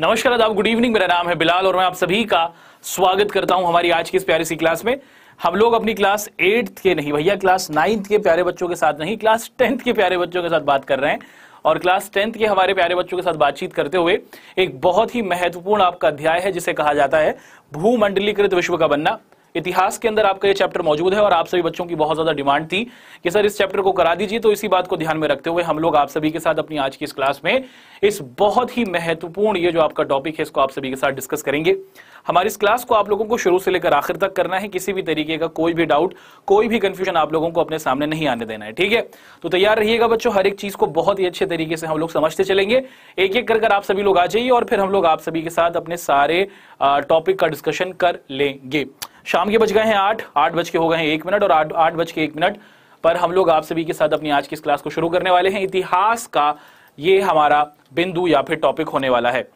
नमस्कार आदाब good evening मेरा नाम है बिलाल और मैं आप सभी का स्वागत करता हूं हमारी आज की इस प्यारी सी क्लास में हम लोग अपनी क्लास एट्थ के नहीं भैया क्लास नाइन्थ के प्यारे बच्चों के साथ नहीं क्लास टेंथ के प्यारे बच्चों के साथ बात कर रहे हैं और क्लास टेंथ के हमारे प्यारे बच्चों के साथ बातचीत करते हुए एक बहुत ही महत्वपूर्ण आपका अध्याय है जिसे कहा जाता है भूमंडलीकृत विश्व का बनना इतिहास के अंदर आपका ये चैप्टर मौजूद है और आप सभी बच्चों की बहुत ज्यादा डिमांड थी कि सर इस चैप्टर को करा दीजिए तो इसी बात को ध्यान में रखते हुए हम लोग आप सभी के साथ अपनी आज की इस क्लास में इस बहुत ही महत्वपूर्ण ये जो आपका टॉपिक है इसको आप सभी के साथ डिस्कस करेंगे हमारी इस क्लास को आप लोगों को शुरू से लेकर आखिर तक करना है किसी भी तरीके का कोई भी डाउट कोई भी कंफ्यूजन आप लोगों को अपने सामने नहीं आने देना है ठीक है तो तैयार रहिएगा बच्चों हर एक चीज को बहुत ही अच्छे तरीके से हम लोग समझते चलेंगे एक एक कर आप सभी लोग आ जाइए और फिर हम लोग आप सभी के साथ अपने सारे टॉपिक का डिस्कशन कर लेंगे शाम के बज गए हैं आठ आठ बज के हो गए हैं एक मिनट और आठ आठ बज के एक मिनट पर हम लोग आप सभी के साथ अपनी आज की इस क्लास को शुरू करने वाले हैं इतिहास का ये हमारा बिंदु या फिर टॉपिक होने वाला है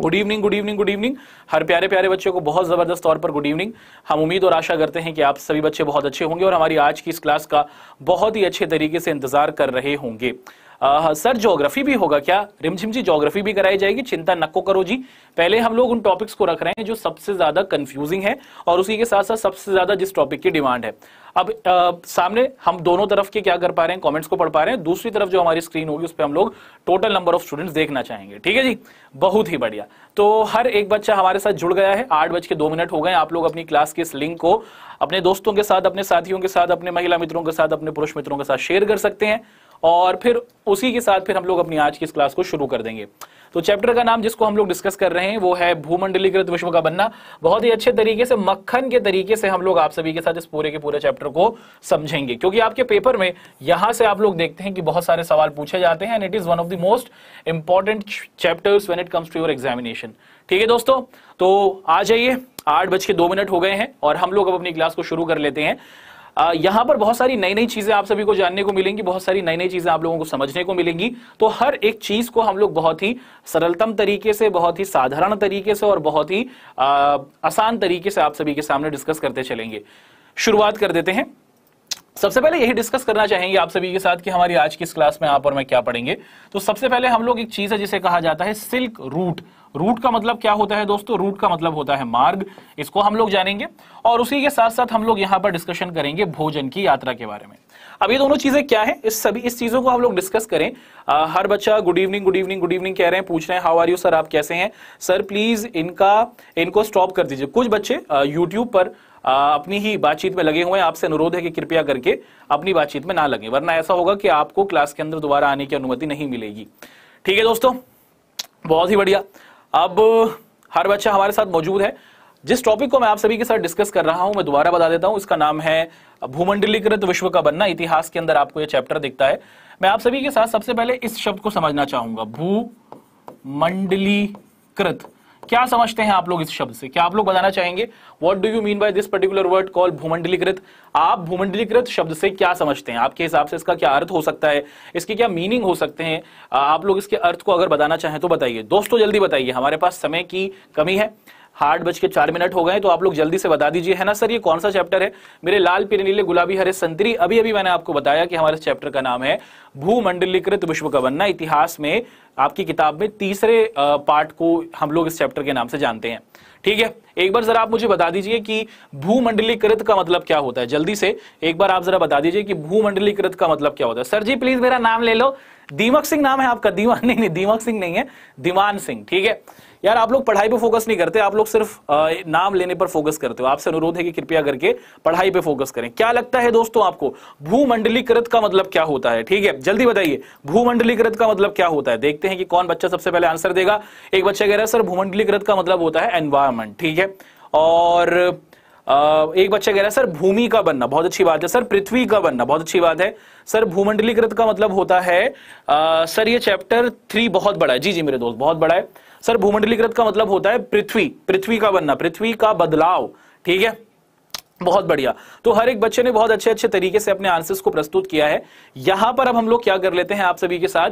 good evening good evening good evening हर प्यारे प्यारे बच्चों को बहुत ज़बरदस्त तौर पर गुड इवनिंग हम उम्मीद और आशा करते हैं कि आप सभी बच्चे बहुत अच्छे होंगे और हमारी आज की इस क्लास का बहुत ही अच्छे तरीके से इंतजार कर रहे होंगे आ, सर ज्योग्राफी भी होगा क्या रिमझिम जी ज्योग्राफी भी कराई जाएगी चिंता नको करो जी पहले हम लोग उन टॉपिक्स को रख रहे हैं जो सबसे ज्यादा कंफ्यूजिंग है और उसी के साथ साथ सबसे ज्यादा जिस टॉपिक की डिमांड है अब आ, सामने हम दोनों तरफ के क्या कर पा रहे हैं कॉमेंट्स को पढ़ पा रहे हैं दूसरी तरफ जो हमारी स्क्रीन होगी उस पर हम लोग टोटल नंबर ऑफ स्टूडेंट्स देखना चाहेंगे ठीक है जी बहुत ही बढ़िया तो हर एक बच्चा हमारे साथ जुड़ गया है आठ बज के दो मिनट हो गए आप लोग अपनी क्लास के इस लिंक को अपने दोस्तों के साथ अपने साथियों के साथ अपने महिला मित्रों के साथ अपने पुरुष मित्रों के साथ शेयर कर सकते हैं और फिर उसी के साथ फिर हम लोग अपनी आज की इस क्लास को शुरू कर देंगे तो चैप्टर का नाम जिसको हम लोग डिस्कस कर रहे हैं वो है भूमंडलीकृत विश्व का बनना बहुत ही अच्छे तरीके से मक्खन के तरीके से हम लोग आप सभी के साथ इस पूरे के पूरे चैप्टर को समझेंगे क्योंकि आपके पेपर में यहां से आप लोग देखते हैं कि बहुत सारे सवाल पूछे जाते हैं and it is one of the most important chapters when it comes to your examination ठीक है दोस्तों तो आ जाइए आठ बज के दो मिनट हो गए हैं और हम लोग अब अपनी क्लास को शुरू कर लेते हैं यहां पर बहुत सारी नई नई चीजें आप सभी को जानने को मिलेंगी बहुत सारी नई नई चीजें आप लोगों को समझने को मिलेंगी तो हर एक चीज को हम लोग बहुत ही सरलतम तरीके से बहुत ही साधारण तरीके से और बहुत ही आसान तरीके से आप सभी के सामने डिस्कस करते चलेंगे शुरुआत कर देते हैं सबसे पहले यही डिस्कस करना चाहेंगे आप सभी के साथ कि हमारी आज की इस क्लास में आप और मैं क्या पढ़ेंगे तो सबसे पहले हम लोग एक चीज है जिसे कहा जाता है सिल्क रूट रूट का मतलब क्या होता है दोस्तों रूट का मतलब होता है मार्ग इसको हम लोग जानेंगे और उसी के साथ साथ हम लोग यहाँ पर डिस्कशन करेंगे भोजन की यात्रा के बारे में अब ये दोनों चीजें क्या है इस सभी इस चीजों को हम लोग डिस्कस करें आ, हर बच्चा good evening good evening good evening कह रहे हैं पूछ रहे हैं हाउ आर यू सर आप कैसे हैं सर प्लीज इनका इनको स्टॉप कर दीजिए कुछ बच्चे यूट्यूब पर आ, अपनी ही बातचीत में लगे हुए हैं आपसे अनुरोध है कि कृपया करके अपनी बातचीत में ना लगे वरना ऐसा होगा कि आपको क्लास के अंदर दोबारा आने की अनुमति नहीं मिलेगी ठीक है दोस्तों बहुत ही बढ़िया अब हर बच्चा हमारे साथ मौजूद है जिस टॉपिक को मैं आप सभी के साथ डिस्कस कर रहा हूं मैं दोबारा बता देता हूं इसका नाम है भूमंडलीकृत विश्व का बनना इतिहास के अंदर आपको यह चैप्टर दिखता है मैं आप सभी के साथ सबसे पहले इस शब्द को समझना चाहूंगा भूमंडलीकृत क्या समझते हैं आप लोग इस शब्द से क्या आप लोग बताना चाहेंगे what do you mean by this particular word call भूमंडलीकृत आप भूमंडलीकृत शब्द से क्या समझते हैं आपके हिसाब से इसका क्या अर्थ हो सकता है इसके क्या मीनिंग हो सकते हैं आप लोग इसके अर्थ को अगर बताना चाहें तो बताइए दोस्तों जल्दी बताइए हमारे पास समय की कमी है हार्ड बज के चार मिनट हो गए तो आप लोग जल्दी से बता दीजिए है ना सर ये कौन सा चैप्टर है मेरे लाल पीले नीले गुलाबी हरे संतरी अभी अभी मैंने आपको बताया कि हमारे चैप्टर का नाम है भूमंडलीकृत विश्व का बनना इतिहास में आपकी किताब में तीसरे पार्ट को हम लोग इस चैप्टर के नाम से जानते हैं ठीक है एक बार जरा आप मुझे बता दीजिए कि भूमंडलीकृत का मतलब क्या होता है जल्दी से एक बार आप जरा बता दीजिए कि भूमंडलीकृत का मतलब क्या होता है सर जी प्लीज मेरा नाम ले लो दीमक सिंह नाम है आपका दीवान नहीं नहीं दीमक सिंह नहीं है दीवान सिंह ठीक है यार आप लोग पढ़ाई पे फोकस नहीं करते आप लोग सिर्फ नाम लेने पर फोकस करते हो आपसे अनुरोध है कि कृपया करके पढ़ाई पे फोकस करें क्या लगता है दोस्तों आपको भूमंडलीकृत का मतलब क्या होता है ठीक है जल्दी बताइए भूमंडलीकृत का मतलब क्या होता है देखते हैं कि कौन बच्चा सबसे पहले आंसर देगा एक बच्चा कह रहा है सर भूमंडलीकृत का मतलब होता है एनवायरमेंट ठीक है और एक बच्चा कह रहा है सर भूमि का बनना बहुत अच्छी बात है सर पृथ्वी का बनना बहुत अच्छी बात है सर भूमंडलीकृत का मतलब होता है आ, सर ये चैप्टर थ्री बहुत बड़ा है जी जी मेरे दोस्त बहुत बड़ा है सर भूमंडलीकृत का मतलब होता है पृथ्वी पृथ्वी का बनना पृथ्वी का बदलाव ठीक है बहुत बढ़िया तो हर एक बच्चे ने बहुत अच्छे अच्छे तरीके से अपने आंसर्स को प्रस्तुत किया है यहां पर अब हम लोग क्या कर लेते हैं आप सभी के साथ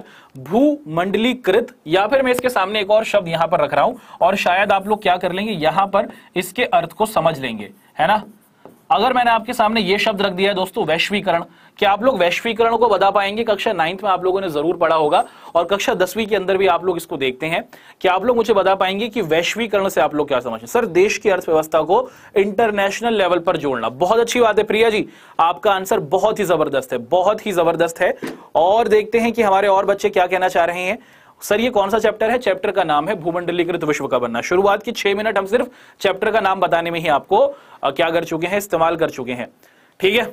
भूमंडलीकृत या फिर मैं इसके सामने एक और शब्द यहां पर रख रहा हूं और शायद आप लोग क्या कर लेंगे यहां पर इसके अर्थ को समझ लेंगे है ना अगर मैंने आपके सामने ये शब्द रख दिया है दोस्तों वैश्वीकरण कि आप लोग वैश्वीकरण को बता पाएंगे कक्षा नाइन्थ में आप लोगों ने जरूर पढ़ा होगा और कक्षा दसवीं के अंदर भी आप लोग इसको देखते हैं कि आप लोग मुझे बता पाएंगे कि वैश्वीकरण से आप लोग क्या समझते हैं सर देश की अर्थव्यवस्था को इंटरनेशनल लेवल पर जोड़ना बहुत अच्छी बात है प्रिया जी आपका आंसर बहुत ही जबरदस्त है बहुत ही जबरदस्त है और देखते हैं कि हमारे और बच्चे क्या कहना चाह रहे हैं सर ये कौन सा चैप्टर है चैप्टर का नाम है भूमंडलीकृत विश्व का बनना शुरुआत की छह मिनट हम सिर्फ चैप्टर का नाम बताने में ही आपको क्या कर चुके हैं इस्तेमाल कर चुके हैं ठीक है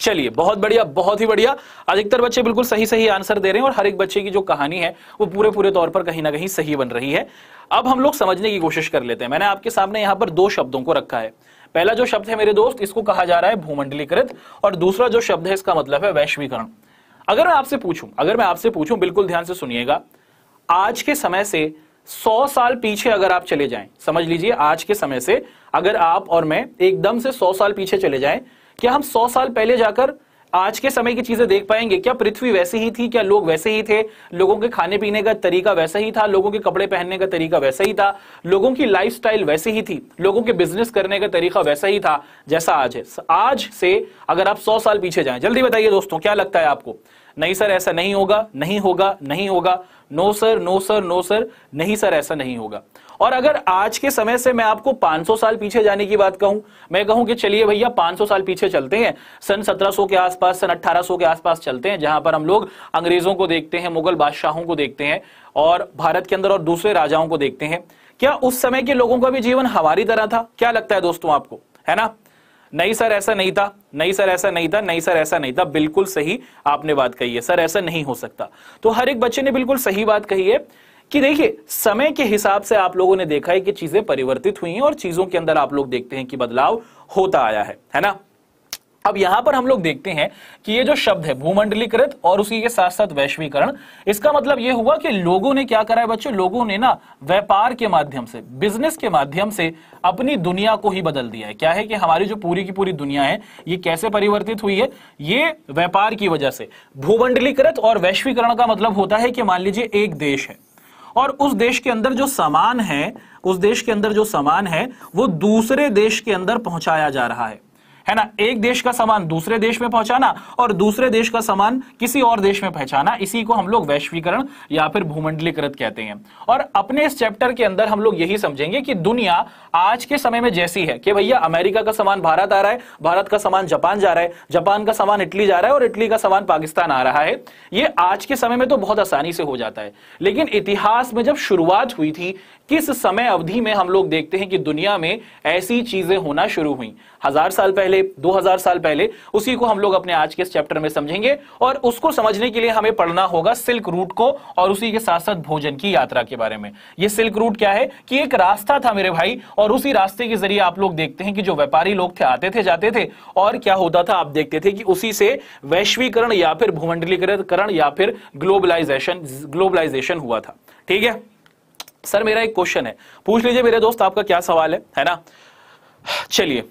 चलिए बहुत बढ़िया बहुत ही बढ़िया अधिकतर बच्चे बिल्कुल सही सही आंसर दे रहे हैं और हर एक बच्चे की जो कहानी है वो पूरे पूरे तौर पर कहीं ना कहीं सही बन रही है अब हम लोग समझने की कोशिश कर लेते हैं मैंने आपके सामने यहां पर दो शब्दों को रखा है पहला जो शब्द है मेरे दोस्त इसको कहा जा रहा है भूमंडलीकृत और दूसरा जो शब्द है इसका मतलब है वैश्वीकरण अगर मैं आपसे पूछूं अगर मैं आपसे पूछूं बिल्कुल ध्यान से सुनिएगा आज के समय से सौ साल पीछे अगर आप चले जाएं समझ लीजिए आज के समय से अगर आप और मैं एकदम से सौ साल पीछे चले जाएं क्या हम सौ साल पहले जाकर आज के समय की चीजें देख पाएंगे क्या पृथ्वी वैसे ही थी क्या लोग वैसे ही थे लोगों के खाने पीने का तरीका वैसा ही था लोगों के कपड़े पहनने का तरीका वैसा ही था लोगों की लाइफस्टाइल वैसे ही थी लोगों के बिजनेस करने का तरीका वैसा ही था जैसा आज है आज से अगर आप सौ साल पीछे जाएं जल्दी बताइए दोस्तों क्या लगता है आपको नहीं सर ऐसा नहीं होगा नहीं होगा नहीं होगा no sir no sir no sir नहीं सर ऐसा नहीं होगा और अगर आज के समय से मैं आपको 500 साल पीछे जाने की बात कहूं मैं कहूं कि चलिए भैया 500 साल पीछे चलते हैं सन 1700 के आसपास सन 1800 के आसपास चलते हैं जहां पर हम लोग अंग्रेजों को देखते हैं मुगल बादशाहों को देखते हैं और भारत के अंदर और दूसरे राजाओं को देखते हैं क्या उस समय के लोगों का भी जीवन हमारी तरह था क्या लगता है दोस्तों आपको है ना नहीं सर ऐसा नहीं था नहीं सर ऐसा नहीं था नहीं सर ऐसा नहीं था बिल्कुल सही आपने बात कही है सर ऐसा नहीं हो सकता तो हर एक बच्चे ने बिल्कुल सही बात कही है कि देखिए समय के हिसाब से आप लोगों ने देखा है कि चीजें परिवर्तित हुई हैं और चीजों के अंदर आप लोग देखते हैं कि बदलाव होता आया है है ना अब यहां पर हम लोग देखते हैं कि ये जो शब्द है भूमंडलीकृत और उसी के साथ साथ वैश्वीकरण इसका मतलब ये हुआ कि लोगों ने क्या करा है बच्चों लोगों ने ना व्यापार के माध्यम से बिजनेस के माध्यम से अपनी दुनिया को ही बदल दिया है क्या है कि हमारी जो पूरी की पूरी दुनिया है ये कैसे परिवर्तित हुई है ये व्यापार की वजह से भूमंडलीकृत और वैश्वीकरण का मतलब होता है कि मान लीजिए एक देश है और उस देश के अंदर जो सामान है उस देश के अंदर जो सामान है वो दूसरे देश के अंदर पहुंचाया जा रहा है है ना एक देश का सामान दूसरे देश में पहुंचाना और दूसरे देश का सामान किसी और देश में पहचाना इसी को हम लोग वैश्वीकरण या फिर भूमंडलीकृत कहते हैं और अपने इस चैप्टर के अंदर हम लोग यही समझेंगे कि दुनिया आज के समय में जैसी है कि भैया अमेरिका का सामान भारत आ रहा है भारत का सामान जापान जा रहा है जापान का सामान इटली जा रहा है और इटली का सामान पाकिस्तान आ रहा है ये आज के समय में तो बहुत आसानी से हो जाता है लेकिन इतिहास में जब शुरुआत हुई थी किस समय अवधि में हम लोग देखते हैं कि दुनिया में ऐसी चीजें होना शुरू हुई हजार साल पहले दो हजार साल पहले उसी को हम लोग अपने आज के इस चैप्टर में समझेंगे और उसको समझने के लिए हमें पढ़ना होगा सिल्क रूट को और उसी के साथ साथ भोजन की यात्रा के बारे में ये सिल्क रूट क्या है कि एक रास्ता था मेरे भाई और उसी रास्ते के जरिए आप लोग देखते हैं कि जो व्यापारी लोग थे आते थे जाते थे और क्या होता था आप देखते थे कि उसी से वैश्वीकरण या फिर भूमंडलीकरण या फिर ग्लोबलाइजेशन ग्लोबलाइजेशन हुआ था ठीक है सर मेरा एक क्वेश्चन है पूछ लीजिए मेरे दोस्त आपका क्या सवाल है है ना चलिए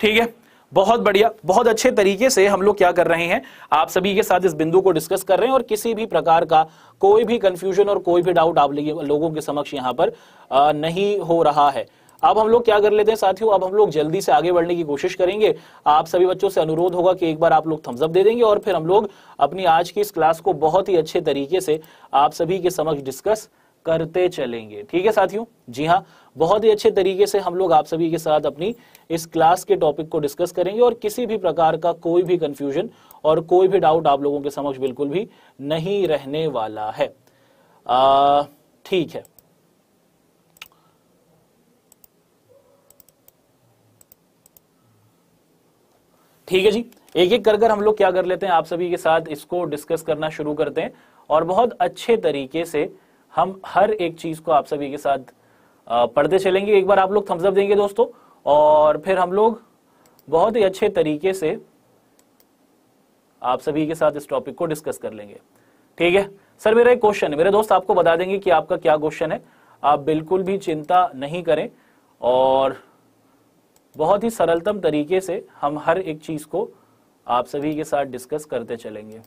ठीक है बहुत बढ़िया बहुत अच्छे तरीके से हम लोग क्या कर रहे हैं आप सभी के साथ इस बिंदु को डिस्कस कर रहे हैं और किसी भी प्रकार का कोई भी कंफ्यूजन और कोई भी डाउट आप लोगों के समक्ष यहां पर नहीं हो रहा है अब हम लोग क्या कर लेते हैं साथियों अब हम लोग जल्दी से आगे बढ़ने की कोशिश करेंगे आप सभी बच्चों से अनुरोध होगा कि एक बार आप लोग थम्सअप दे देंगे और फिर हम लोग अपनी आज की इस क्लास को बहुत ही अच्छे तरीके से आप सभी के समक्ष डिस्कस करते चलेंगे ठीक है साथियों जी हाँ बहुत ही अच्छे तरीके से हम लोग आप सभी के साथ अपनी इस क्लास के टॉपिक को डिस्कस करेंगे और किसी भी प्रकार का कोई भी कंफ्यूजन और कोई भी डाउट आप लोगों के समक्ष बिल्कुल भी नहीं रहने वाला है ठीक है ठीक है जी एक एक कर कर हम लोग क्या कर लेते हैं आप सभी के साथ इसको डिस्कस करना शुरू करते हैं और बहुत अच्छे तरीके से हम हर एक चीज को आप सभी के साथ पढ़ते चलेंगे एक बार आप लोग थम्सअप देंगे दोस्तों और फिर हम लोग बहुत ही अच्छे तरीके से आप सभी के साथ इस टॉपिक को डिस्कस कर लेंगे ठीक है सर मेरा एक क्वेश्चन है मेरे दोस्त आपको बता देंगे कि आपका क्या क्वेश्चन है आप बिल्कुल भी चिंता नहीं करें और बहुत ही सरलतम तरीके से हम हर एक चीज को आप सभी के साथ डिस्कस करते चलेंगे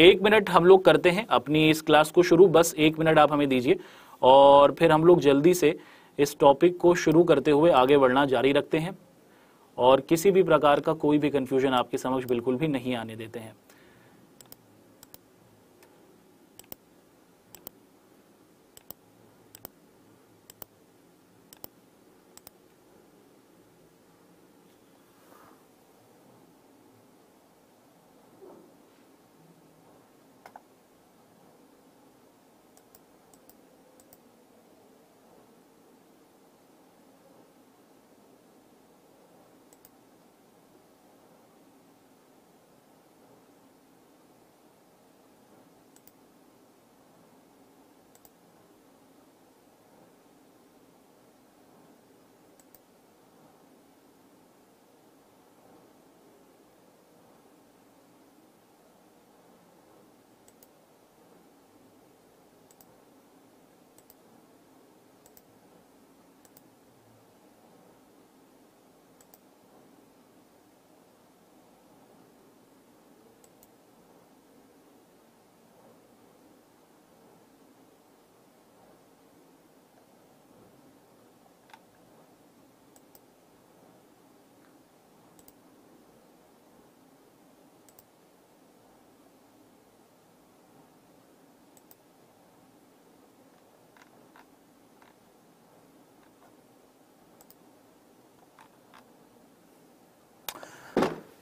एक मिनट हम लोग करते हैं अपनी इस क्लास को शुरू बस एक मिनट आप हमें दीजिए और फिर हम लोग जल्दी से इस टॉपिक को शुरू करते हुए आगे बढ़ना जारी रखते हैं और किसी भी प्रकार का कोई भी कन्फ्यूजन आपके समक्ष बिल्कुल भी नहीं आने देते हैं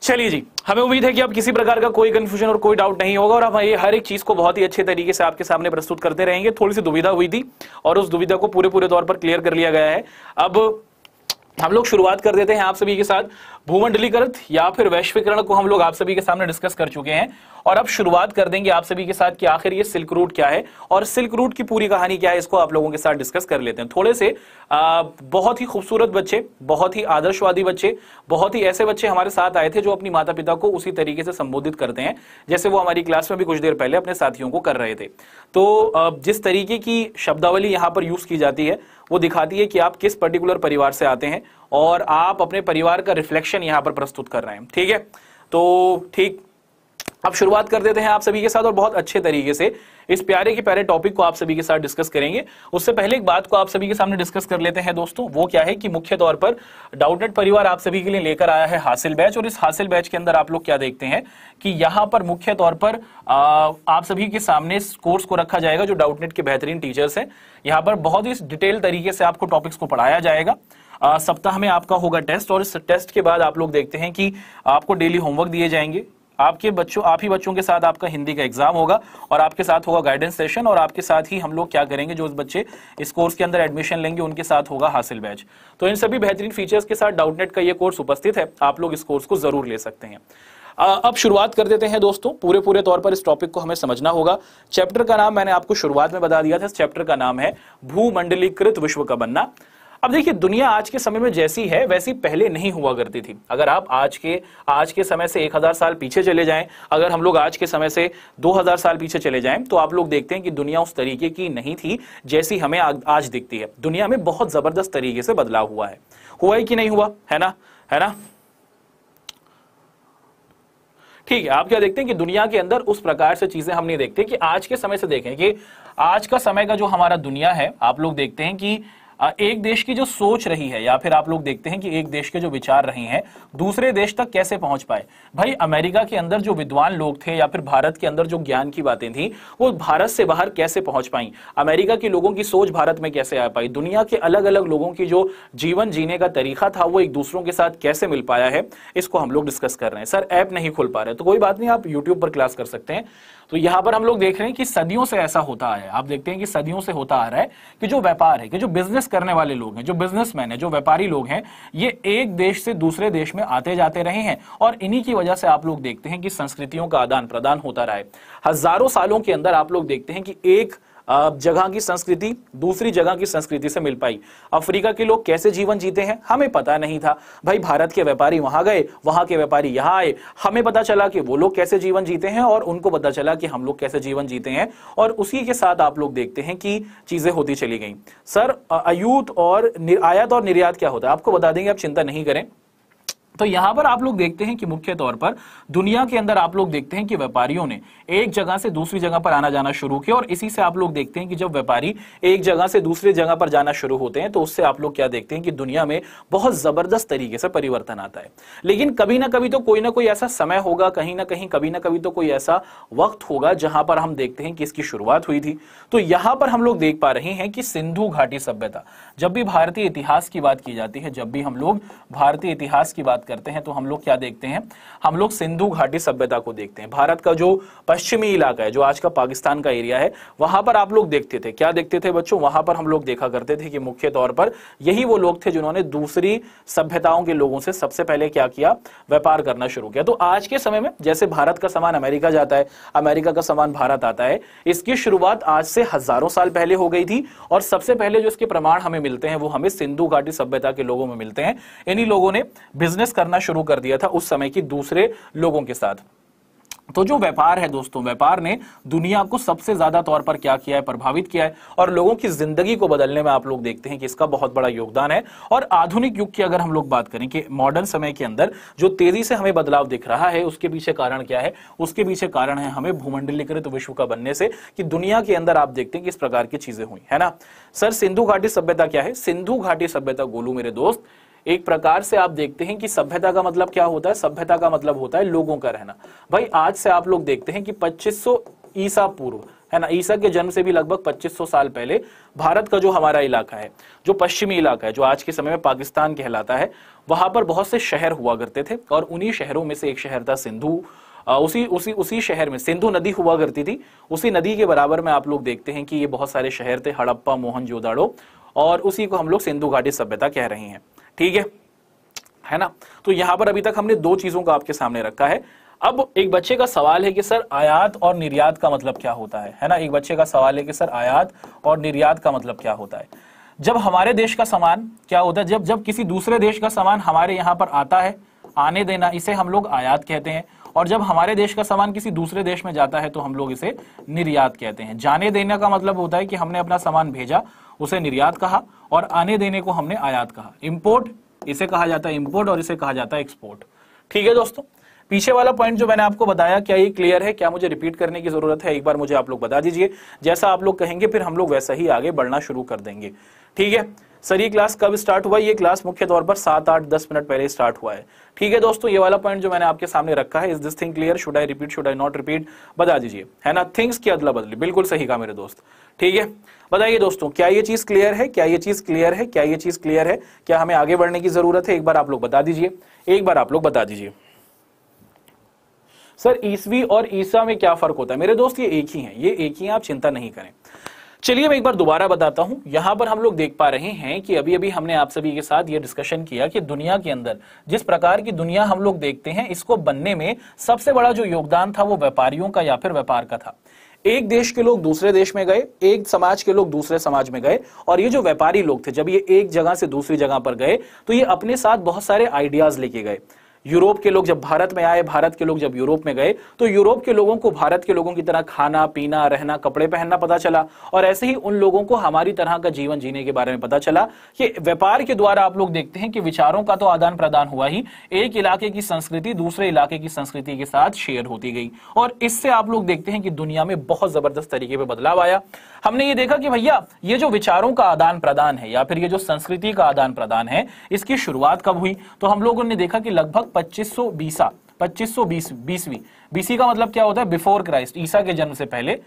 चलिए जी हमें उम्मीद है कि अब किसी प्रकार का कोई कंफ्यूजन और कोई डाउट नहीं होगा और हम ये हर एक चीज को बहुत ही अच्छे तरीके से आपके सामने प्रस्तुत करते रहेंगे थोड़ी सी दुविधा हुई थी और उस दुविधा को पूरे पूरे तौर पर क्लियर कर लिया गया है अब हम लोग शुरुआत कर देते हैं आप सभी के साथ भूमंडलीकृत या फिर वैश्वीकरण को हम लोग आप सभी के सामने डिस्कस कर चुके हैं और अब शुरुआत कर देंगे आप सभी के साथ कि आखिर ये सिल्क रूट क्या है और सिल्क रूट की पूरी कहानी क्या है इसको आप लोगों के साथ डिस्कस कर लेते हैं थोड़े से आ, बहुत ही खूबसूरत बच्चे बहुत ही आदर्शवादी बच्चे बहुत ही ऐसे बच्चे हमारे साथ आए थे जो अपनी माता पिता को उसी तरीके से संबोधित करते हैं जैसे वो हमारी क्लास में भी कुछ देर पहले अपने साथियों को कर रहे थे तो जिस तरीके की शब्दावली यहाँ पर यूज की जाती है वो दिखाती है कि आप किस पर्टिकुलर परिवार से आते हैं और आप अपने परिवार का रिफ्लेक्शन यहाँ पर प्रस्तुत कर रहे हैं ठीक है तो ठीक अब शुरुआत कर देते हैं आप सभी के साथ और बहुत अच्छे तरीके से इस प्यारे के प्यारे टॉपिक को आप सभी के साथ डिस्कस करेंगे उससे पहले एक बात को आप सभी के सामने डिस्कस कर लेते हैं दोस्तों वो क्या है कि मुख्य तौर पर डाउटनेट परिवार आप सभी के लिए लेकर आया है हासिल बैच और इस हासिल बैच के अंदर आप लोग क्या देखते हैं कि यहाँ पर मुख्य तौर पर आप सभी के सामने इस कोर्स को रखा जाएगा जो डाउटनेट के बेहतरीन टीचर्स है यहाँ पर बहुत ही डिटेल तरीके से आपको टॉपिक्स को पढ़ाया जाएगा सप्ताह में आपका होगा टेस्ट और इस टेस्ट के बाद आप लोग देखते हैं कि आपको डेली होमवर्क दिए जाएंगे आपके बच्चों आप ही बच्चों के साथ आपका हिंदी का एग्जाम होगा और आपके साथ होगा गाइडेंस सेशन और आपके साथ ही हम लोग क्या करेंगे जो बच्चे इस कोर्स के अंदर एडमिशन लेंगे उनके साथ होगा हासिल बैच तो इन सभी बेहतरीन फीचर्स के साथ डाउटनेट का ये कोर्स उपस्थित है आप लोग इस कोर्स को जरूर ले सकते हैं अब शुरुआत कर देते हैं दोस्तों पूरे पूरे तौर पर इस टॉपिक को हमें समझना होगा चैप्टर का नाम मैंने आपको शुरुआत में बता दिया था इस चैप्टर का नाम है भूमंडलीकृत विश्व का बनना अब देखिए दुनिया आज के समय में जैसी है वैसी पहले नहीं हुआ करती थी अगर आप आज के आज के समय से 1000 साल पीछे चले जाएं अगर हम लोग आज के समय से 2000 साल पीछे चले जाएं तो आप लोग देखते हैं कि दुनिया उस तरीके की नहीं थी जैसी हमें आ, आज दिखती है दुनिया में बहुत जबरदस्त तरीके से बदलाव हुआ है हुआ ही कि नहीं हुआ है ना है ना ठीक है आप क्या देखते हैं कि दुनिया के अंदर उस प्रकार से चीजें हम नहीं देखते कि आज के समय से देखें कि आज का समय का जो हमारा दुनिया है आप लोग देखते हैं कि एक देश की जो सोच रही है या फिर आप लोग देखते हैं कि एक देश के जो विचार रहे हैं दूसरे देश तक कैसे पहुंच पाए भाई अमेरिका के अंदर जो विद्वान लोग थे या फिर भारत के अंदर जो ज्ञान की बातें थी वो भारत से बाहर कैसे पहुंच पाई अमेरिका के लोगों की सोच भारत में कैसे आ पाई दुनिया के अलग अलग लोगों की जो जीवन जीने का तरीका था वो एक दूसरों के साथ कैसे मिल पाया है इसको हम लोग डिस्कस कर रहे हैं सर ऐप नहीं खुल पा रहे तो कोई बात नहीं आप यूट्यूब पर क्लास कर सकते हैं तो यहां पर हम लोग देख रहे हैं कि सदियों से ऐसा होता है आप देखते हैं कि सदियों से होता आ रहा है कि जो व्यापार है कि जो बिजनेस करने वाले लोग हैं जो बिजनेसमैन है जो व्यापारी लोग हैं ये एक देश से दूसरे देश में आते जाते रहे हैं और इन्हीं की वजह से आप लोग देखते हैं कि संस्कृतियों का आदान प्रदान होता रहा है हजारों सालों के अंदर आप लोग देखते हैं कि एक जगह की संस्कृति दूसरी जगह की संस्कृति से मिल पाई अफ्रीका के लोग कैसे जीवन जीते हैं हमें पता नहीं था भाई भारत के व्यापारी वहां गए वहां के व्यापारी यहाँ आए हमें पता चला कि वो लोग कैसे जीवन जीते हैं और उनको पता चला कि हम लोग कैसे जीवन जीते हैं और उसी के साथ आप लोग देखते हैं कि चीजें होती चली गई सर आयुत और आयात और निर्यात क्या होता है आपको बता देंगे आप चिंता नहीं करें तो यहां पर आप लोग देखते हैं कि मुख्य तौर पर दुनिया के अंदर आप लोग देखते हैं कि व्यापारियों ने एक जगह से दूसरी जगह पर आना जाना शुरू किया और इसी से आप लोग देखते हैं कि जब व्यापारी एक जगह से दूसरी जगह पर जाना शुरू होते हैं तो उससे आप लोग क्या देखते हैं कि दुनिया में बहुत जबरदस्त तरीके से परिवर्तन आता है लेकिन कभी ना कभी तो कोई ना कोई ऐसा समय होगा कहीं ना कहीं कभी ना कभी तो कोई ऐसा वक्त होगा जहां पर हम देखते हैं कि इसकी शुरुआत हुई थी तो यहां पर हम लोग देख पा रहे हैं कि सिंधु घाटी सभ्यता जब भी भारतीय इतिहास की बात की जाती है जब भी हम लोग भारतीय इतिहास की बात करते हैं तो हम लोग क्या देखते हैं हम लोग सिंधु घाटी सभ्यता को देखते हैं भारत का जो पश्चिमी इलाका है जो आज का पाकिस्तान का एरिया है वहां पर आप लोग देखते थे क्या देखते थे बच्चों वहां पर हम लोग देखा करते थे कि मुख्य तौर पर यही वो लोग थे जिन्होंने दूसरी सभ्यताओं के लोगों से सबसे पहले क्या किया व्यापार करना शुरू किया तो आज के समय में जैसे भारत का सामान अमेरिका जाता है अमेरिका का सामान भारत आता है इसकी शुरुआत आज से हजारों साल पहले हो गई थी और सबसे पहले जो इसके प्रमाण हमें मिलते हैं वो हमें सिंधु घाटी सभ्यता के लोगों में मिलते हैं इन्हीं लोगों ने बिजनेस करना शुरू कर दिया था उस समय की दूसरे लोगों के साथ तो जो व्यापार है दोस्तों व्यापार ने दुनिया को सबसे ज्यादा तौर पर क्या किया है प्रभावित किया है और लोगों की जिंदगी को बदलने में आप लोग देखते हैं कि इसका बहुत बड़ा योगदान है और आधुनिक युग की अगर हम लोग बात करें कि मॉडर्न समय के अंदर जो तेजी से हमें बदलाव दिख रहा है उसके पीछे कारण क्या है उसके पीछे कारण है हमें भूमंडलीकृत विश्व का बनने से कि दुनिया के अंदर आप देखते हैं कि इस प्रकार की चीजें हुई है ना सर सिंधु घाटी सभ्यता क्या है सिंधु घाटी सभ्यता गोलू मेरे दोस्त एक प्रकार से आप देखते हैं कि सभ्यता का मतलब क्या होता है सभ्यता का मतलब होता है लोगों का रहना भाई आज से आप लोग देखते हैं कि 2500 ईसा पूर्व है ना ईसा के जन्म से भी लगभग 2500 साल पहले भारत का जो हमारा इलाका है जो पश्चिमी इलाका है जो आज के समय में पाकिस्तान कहलाता है वहां पर बहुत से शहर हुआ करते थे और उन्हीं शहरों में से एक शहर था सिंधु उसी उसी उसी शहर में सिंधु नदी हुआ करती थी उसी नदी के बराबर में आप लोग देखते हैं कि ये बहुत सारे शहर थे हड़प्पा मोहन जोदाड़ो और उसी को हम लोग सिंधु घाटी सभ्यता कह रहे हैं ठीक है है ना तो यहां पर अभी तक हमने दो चीजों को आपके सामने रखा है अब एक बच्चे का सवाल है कि सर आयात और निर्यात का मतलब क्या होता है है ना एक बच्चे का सवाल है कि सर आयात और निर्यात का मतलब क्या होता है जब हमारे देश का सामान क्या होता है जब जब किसी दूसरे देश का सामान हमारे यहां पर आता है आने देना इसे हम लोग आयात कहते हैं और जब हमारे देश का सामान किसी दूसरे देश में जाता है तो हम लोग इसे निर्यात कहते हैं जाने देने का मतलब होता है कि हमने अपना सामान भेजा उसे निर्यात कहा और आने देने को हमने आयात कहा इम्पोर्ट इसे कहा जाता है इम्पोर्ट और इसे कहा जाता है एक्सपोर्ट ठीक है दोस्तों पीछे वाला पॉइंट जो मैंने आपको बताया क्या ये क्लियर है क्या मुझे रिपीट करने की जरूरत है एक बार मुझे आप लोग बता दीजिए जैसा आप लोग कहेंगे फिर हम लोग वैसा ही आगे बढ़ना शुरू कर देंगे ठीक है सर ये क्लास कब स्टार्ट हुआ ये क्लास मुख्य तौर पर सात आठ दस मिनट पहले स्टार्ट हुआ है ठीक है दोस्तों ये वाला पॉइंट जो मैंने आपके सामने रखा है is this thing clear should I repeat should I not repeat बता दीजिए है ना थिंग्स की अदला बदली बिल्कुल सही कहा मेरे दोस्त ठीक है बताइए दोस्तों क्या ये चीज क्लियर है क्या ये चीज क्लियर है क्या ये चीज क्लियर है क्या हमें आगे बढ़ने की जरूरत है एक बार आप लोग बता दीजिए एक बार आप लोग बता दीजिए सर ईसवी और ईसा में क्या फर्क होता है मेरे दोस्त ये एक ही है ये एक ही है आप चिंता नहीं करें चलिए मैं एक बार दोबारा बताता हूं यहां पर हम लोग देख पा रहे हैं कि अभी अभी हमने आप सभी के साथ ये डिस्कशन किया कि दुनिया के अंदर जिस प्रकार की दुनिया हम लोग देखते हैं इसको बनने में सबसे बड़ा जो योगदान था वो व्यापारियों का या फिर व्यापार का था एक देश के लोग दूसरे देश में गए एक समाज के लोग दूसरे समाज में गए और ये जो व्यापारी लोग थे जब ये एक जगह से दूसरी जगह पर गए तो ये अपने साथ बहुत सारे आइडियाज लेके गए यूरोप के लोग जब भारत में आए भारत के लोग जब यूरोप में गए तो यूरोप के लोगों को भारत के लोगों की तरह खाना पीना रहना कपड़े पहनना पता चला और ऐसे ही उन लोगों को हमारी तरह का जीवन जीने के बारे में पता चला कि व्यापार के द्वारा आप लोग देखते हैं कि विचारों का तो आदान प्रदान हुआ ही एक इलाके की संस्कृति दूसरे इलाके की संस्कृति के साथ शेयर होती गई और इससे आप लोग देखते हैं कि दुनिया में बहुत जबरदस्त तरीके पर बदलाव आया हमने ये देखा कि भैया ये जो विचारों का आदान प्रदान है या फिर ये जो संस्कृति का आदान प्रदान है इसकी शुरुआत कब हुई तो हम लोगों ने देखा कि लगभग पच्चीस सौ बीसा पच्चीस सौ बीस बीसवीं बीसी का मतलब क्या होता है बिफोर क्राइस्ट ईसा के जन्म से पहले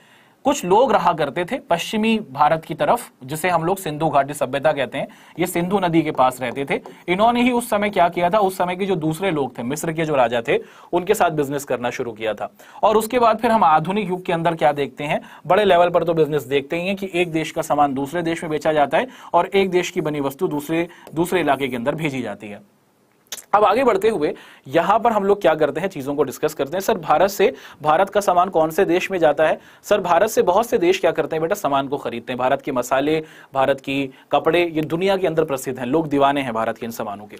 कुछ लोग रहा करते थे पश्चिमी भारत की तरफ जिसे हम लोग सिंधु घाटी सभ्यता कहते हैं ये सिंधु नदी के पास रहते थे इन्होंने ही उस समय क्या किया था उस समय के जो दूसरे लोग थे मिस्र के जो राजा थे उनके साथ बिजनेस करना शुरू किया था और उसके बाद फिर हम आधुनिक युग के अंदर क्या देखते हैं बड़े लेवल पर तो बिजनेस देखते ही है कि एक देश का सामान दूसरे देश में बेचा जाता है और एक देश की बनी वस्तु दूसरे दूसरे इलाके के अंदर भेजी जाती है अब आगे बढ़ते हुए यहां पर हम लोग क्या करते हैं चीज़ों को डिस्कस करते हैं सर भारत से भारत का सामान कौन से देश में जाता है सर भारत से बहुत से देश क्या करते हैं बेटा सामान को खरीदते हैं भारत के मसाले भारत की कपड़े ये दुनिया के अंदर प्रसिद्ध हैं लोग दीवाने हैं भारत के इन सामानों के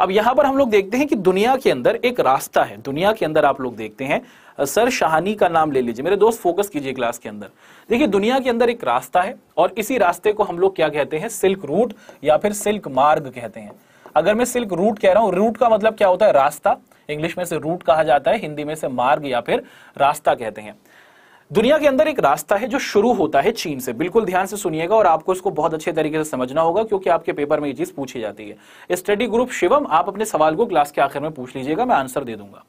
अब यहाँ पर हम लोग देखते हैं कि दुनिया के अंदर एक रास्ता है दुनिया के अंदर आप लोग देखते हैं सर शाहानी का नाम ले लीजिए मेरे दोस्त फोकस कीजिए क्लास के अंदर देखिए दुनिया के अंदर एक रास्ता है और इसी रास्ते को हम लोग क्या कहते हैं सिल्क रूट या फिर सिल्क मार्ग कहते हैं अगर मैं सिल्क रूट कह रहा हूं रूट का मतलब क्या होता है रास्ता इंग्लिश में से रूट कहा जाता है हिंदी में से मार्ग या फिर रास्ता कहते हैं दुनिया के अंदर एक रास्ता है जो शुरू होता है चीन से बिल्कुल ध्यान से सुनिएगा और आपको इसको बहुत अच्छे तरीके से समझना होगा क्योंकि आपके पेपर में ये चीज पूछी जाती है स्टडी ग्रुप शिवम आप अपने सवाल को क्लास के आखिर में पूछ लीजिएगा मैं आंसर दे दूंगा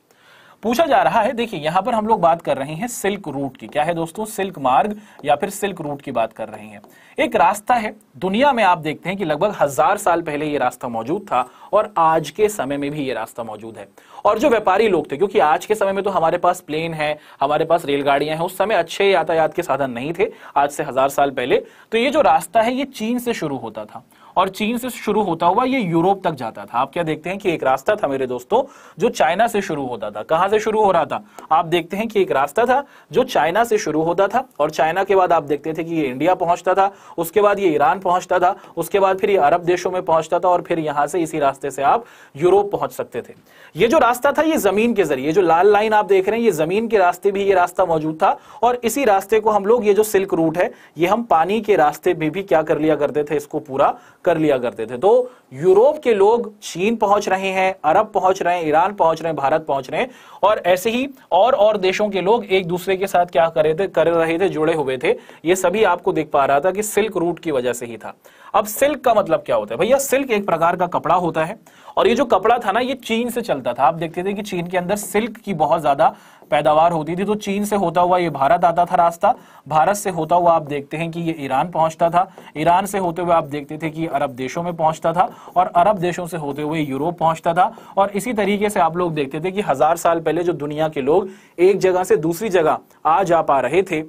पूछा जा रहा है देखिए यहां पर हम लोग बात कर रहे हैं सिल्क रूट की क्या है दोस्तों सिल्क मार्ग या फिर सिल्क रूट की बात कर रहे हैं एक रास्ता है दुनिया में आप देखते हैं कि लगभग हजार साल पहले ये रास्ता मौजूद था और आज के समय में भी ये रास्ता मौजूद है और जो व्यापारी लोग थे क्योंकि आज के समय में तो हमारे पास प्लेन है हमारे पास रेलगाड़ियां हैं उस समय अच्छे यातायात के साधन नहीं थे आज से हजार साल पहले तो ये जो रास्ता है ये चीन से शुरू होता था और चीन से शुरू होता हुआ ये यूरोप तक जाता था आप क्या देखते हैं कि एक रास्ता था मेरे दोस्तों जो चाइना से शुरू होता था कहां से शुरू हो रहा था आप देखते हैं कि एक रास्ता था जो चाइना से शुरू होता था और चाइना के बाद आप देखते थे कि ये इंडिया पहुंचता था उसके बाद ये ईरान पहुंचता था उसके बाद फिर ये अरब देशों में पहुंचता था और फिर यहां से इसी रास्ते से आप यूरोप पहुंच सकते थे ये जो रास्ता था ये जमीन के जरिए जो लाल लाइन आप देख रहे हैं ये जमीन के रास्ते भी ये रास्ता मौजूद था और इसी रास्ते को हम लोग ये जो सिल्क रूट है ये हम पानी के रास्ते भी, भी क्या कर लिया करते थे इसको पूरा कर लिया करते थे तो यूरोप के लोग चीन पहुंच रहे हैं अरब पहुंच रहे हैं ईरान पहुंच रहे हैं भारत पहुंच रहे हैं और ऐसे ही और और देशों के लोग एक दूसरे के साथ क्या कर रहे थे कर रहे थे जुड़े हुए थे ये सभी आपको दिख पा रहा था कि सिल्क रूट की वजह से ही था अब सिल्क का मतलब क्या होता है भैया सिल्क एक प्रकार का कपड़ा होता है और ये जो कपड़ा था ना ये चीन से चलता था आप देखते थे कि चीन के अंदर सिल्क की बहुत ज्यादा पैदावार होती थी तो चीन से होता हुआ ये भारत आता था रास्ता भारत से होता हुआ आप देखते हैं कि ये ईरान पहुंचता था ईरान से होते हुए आप देखते थे कि अरब देशों में पहुंचता था और अरब देशों से होते हुए यूरोप पहुंचता था और इसी तरीके से आप लोग देखते थे कि हजार साल पहले जो दुनिया के लोग एक जगह से दूसरी जगह आ जा पा रहे थे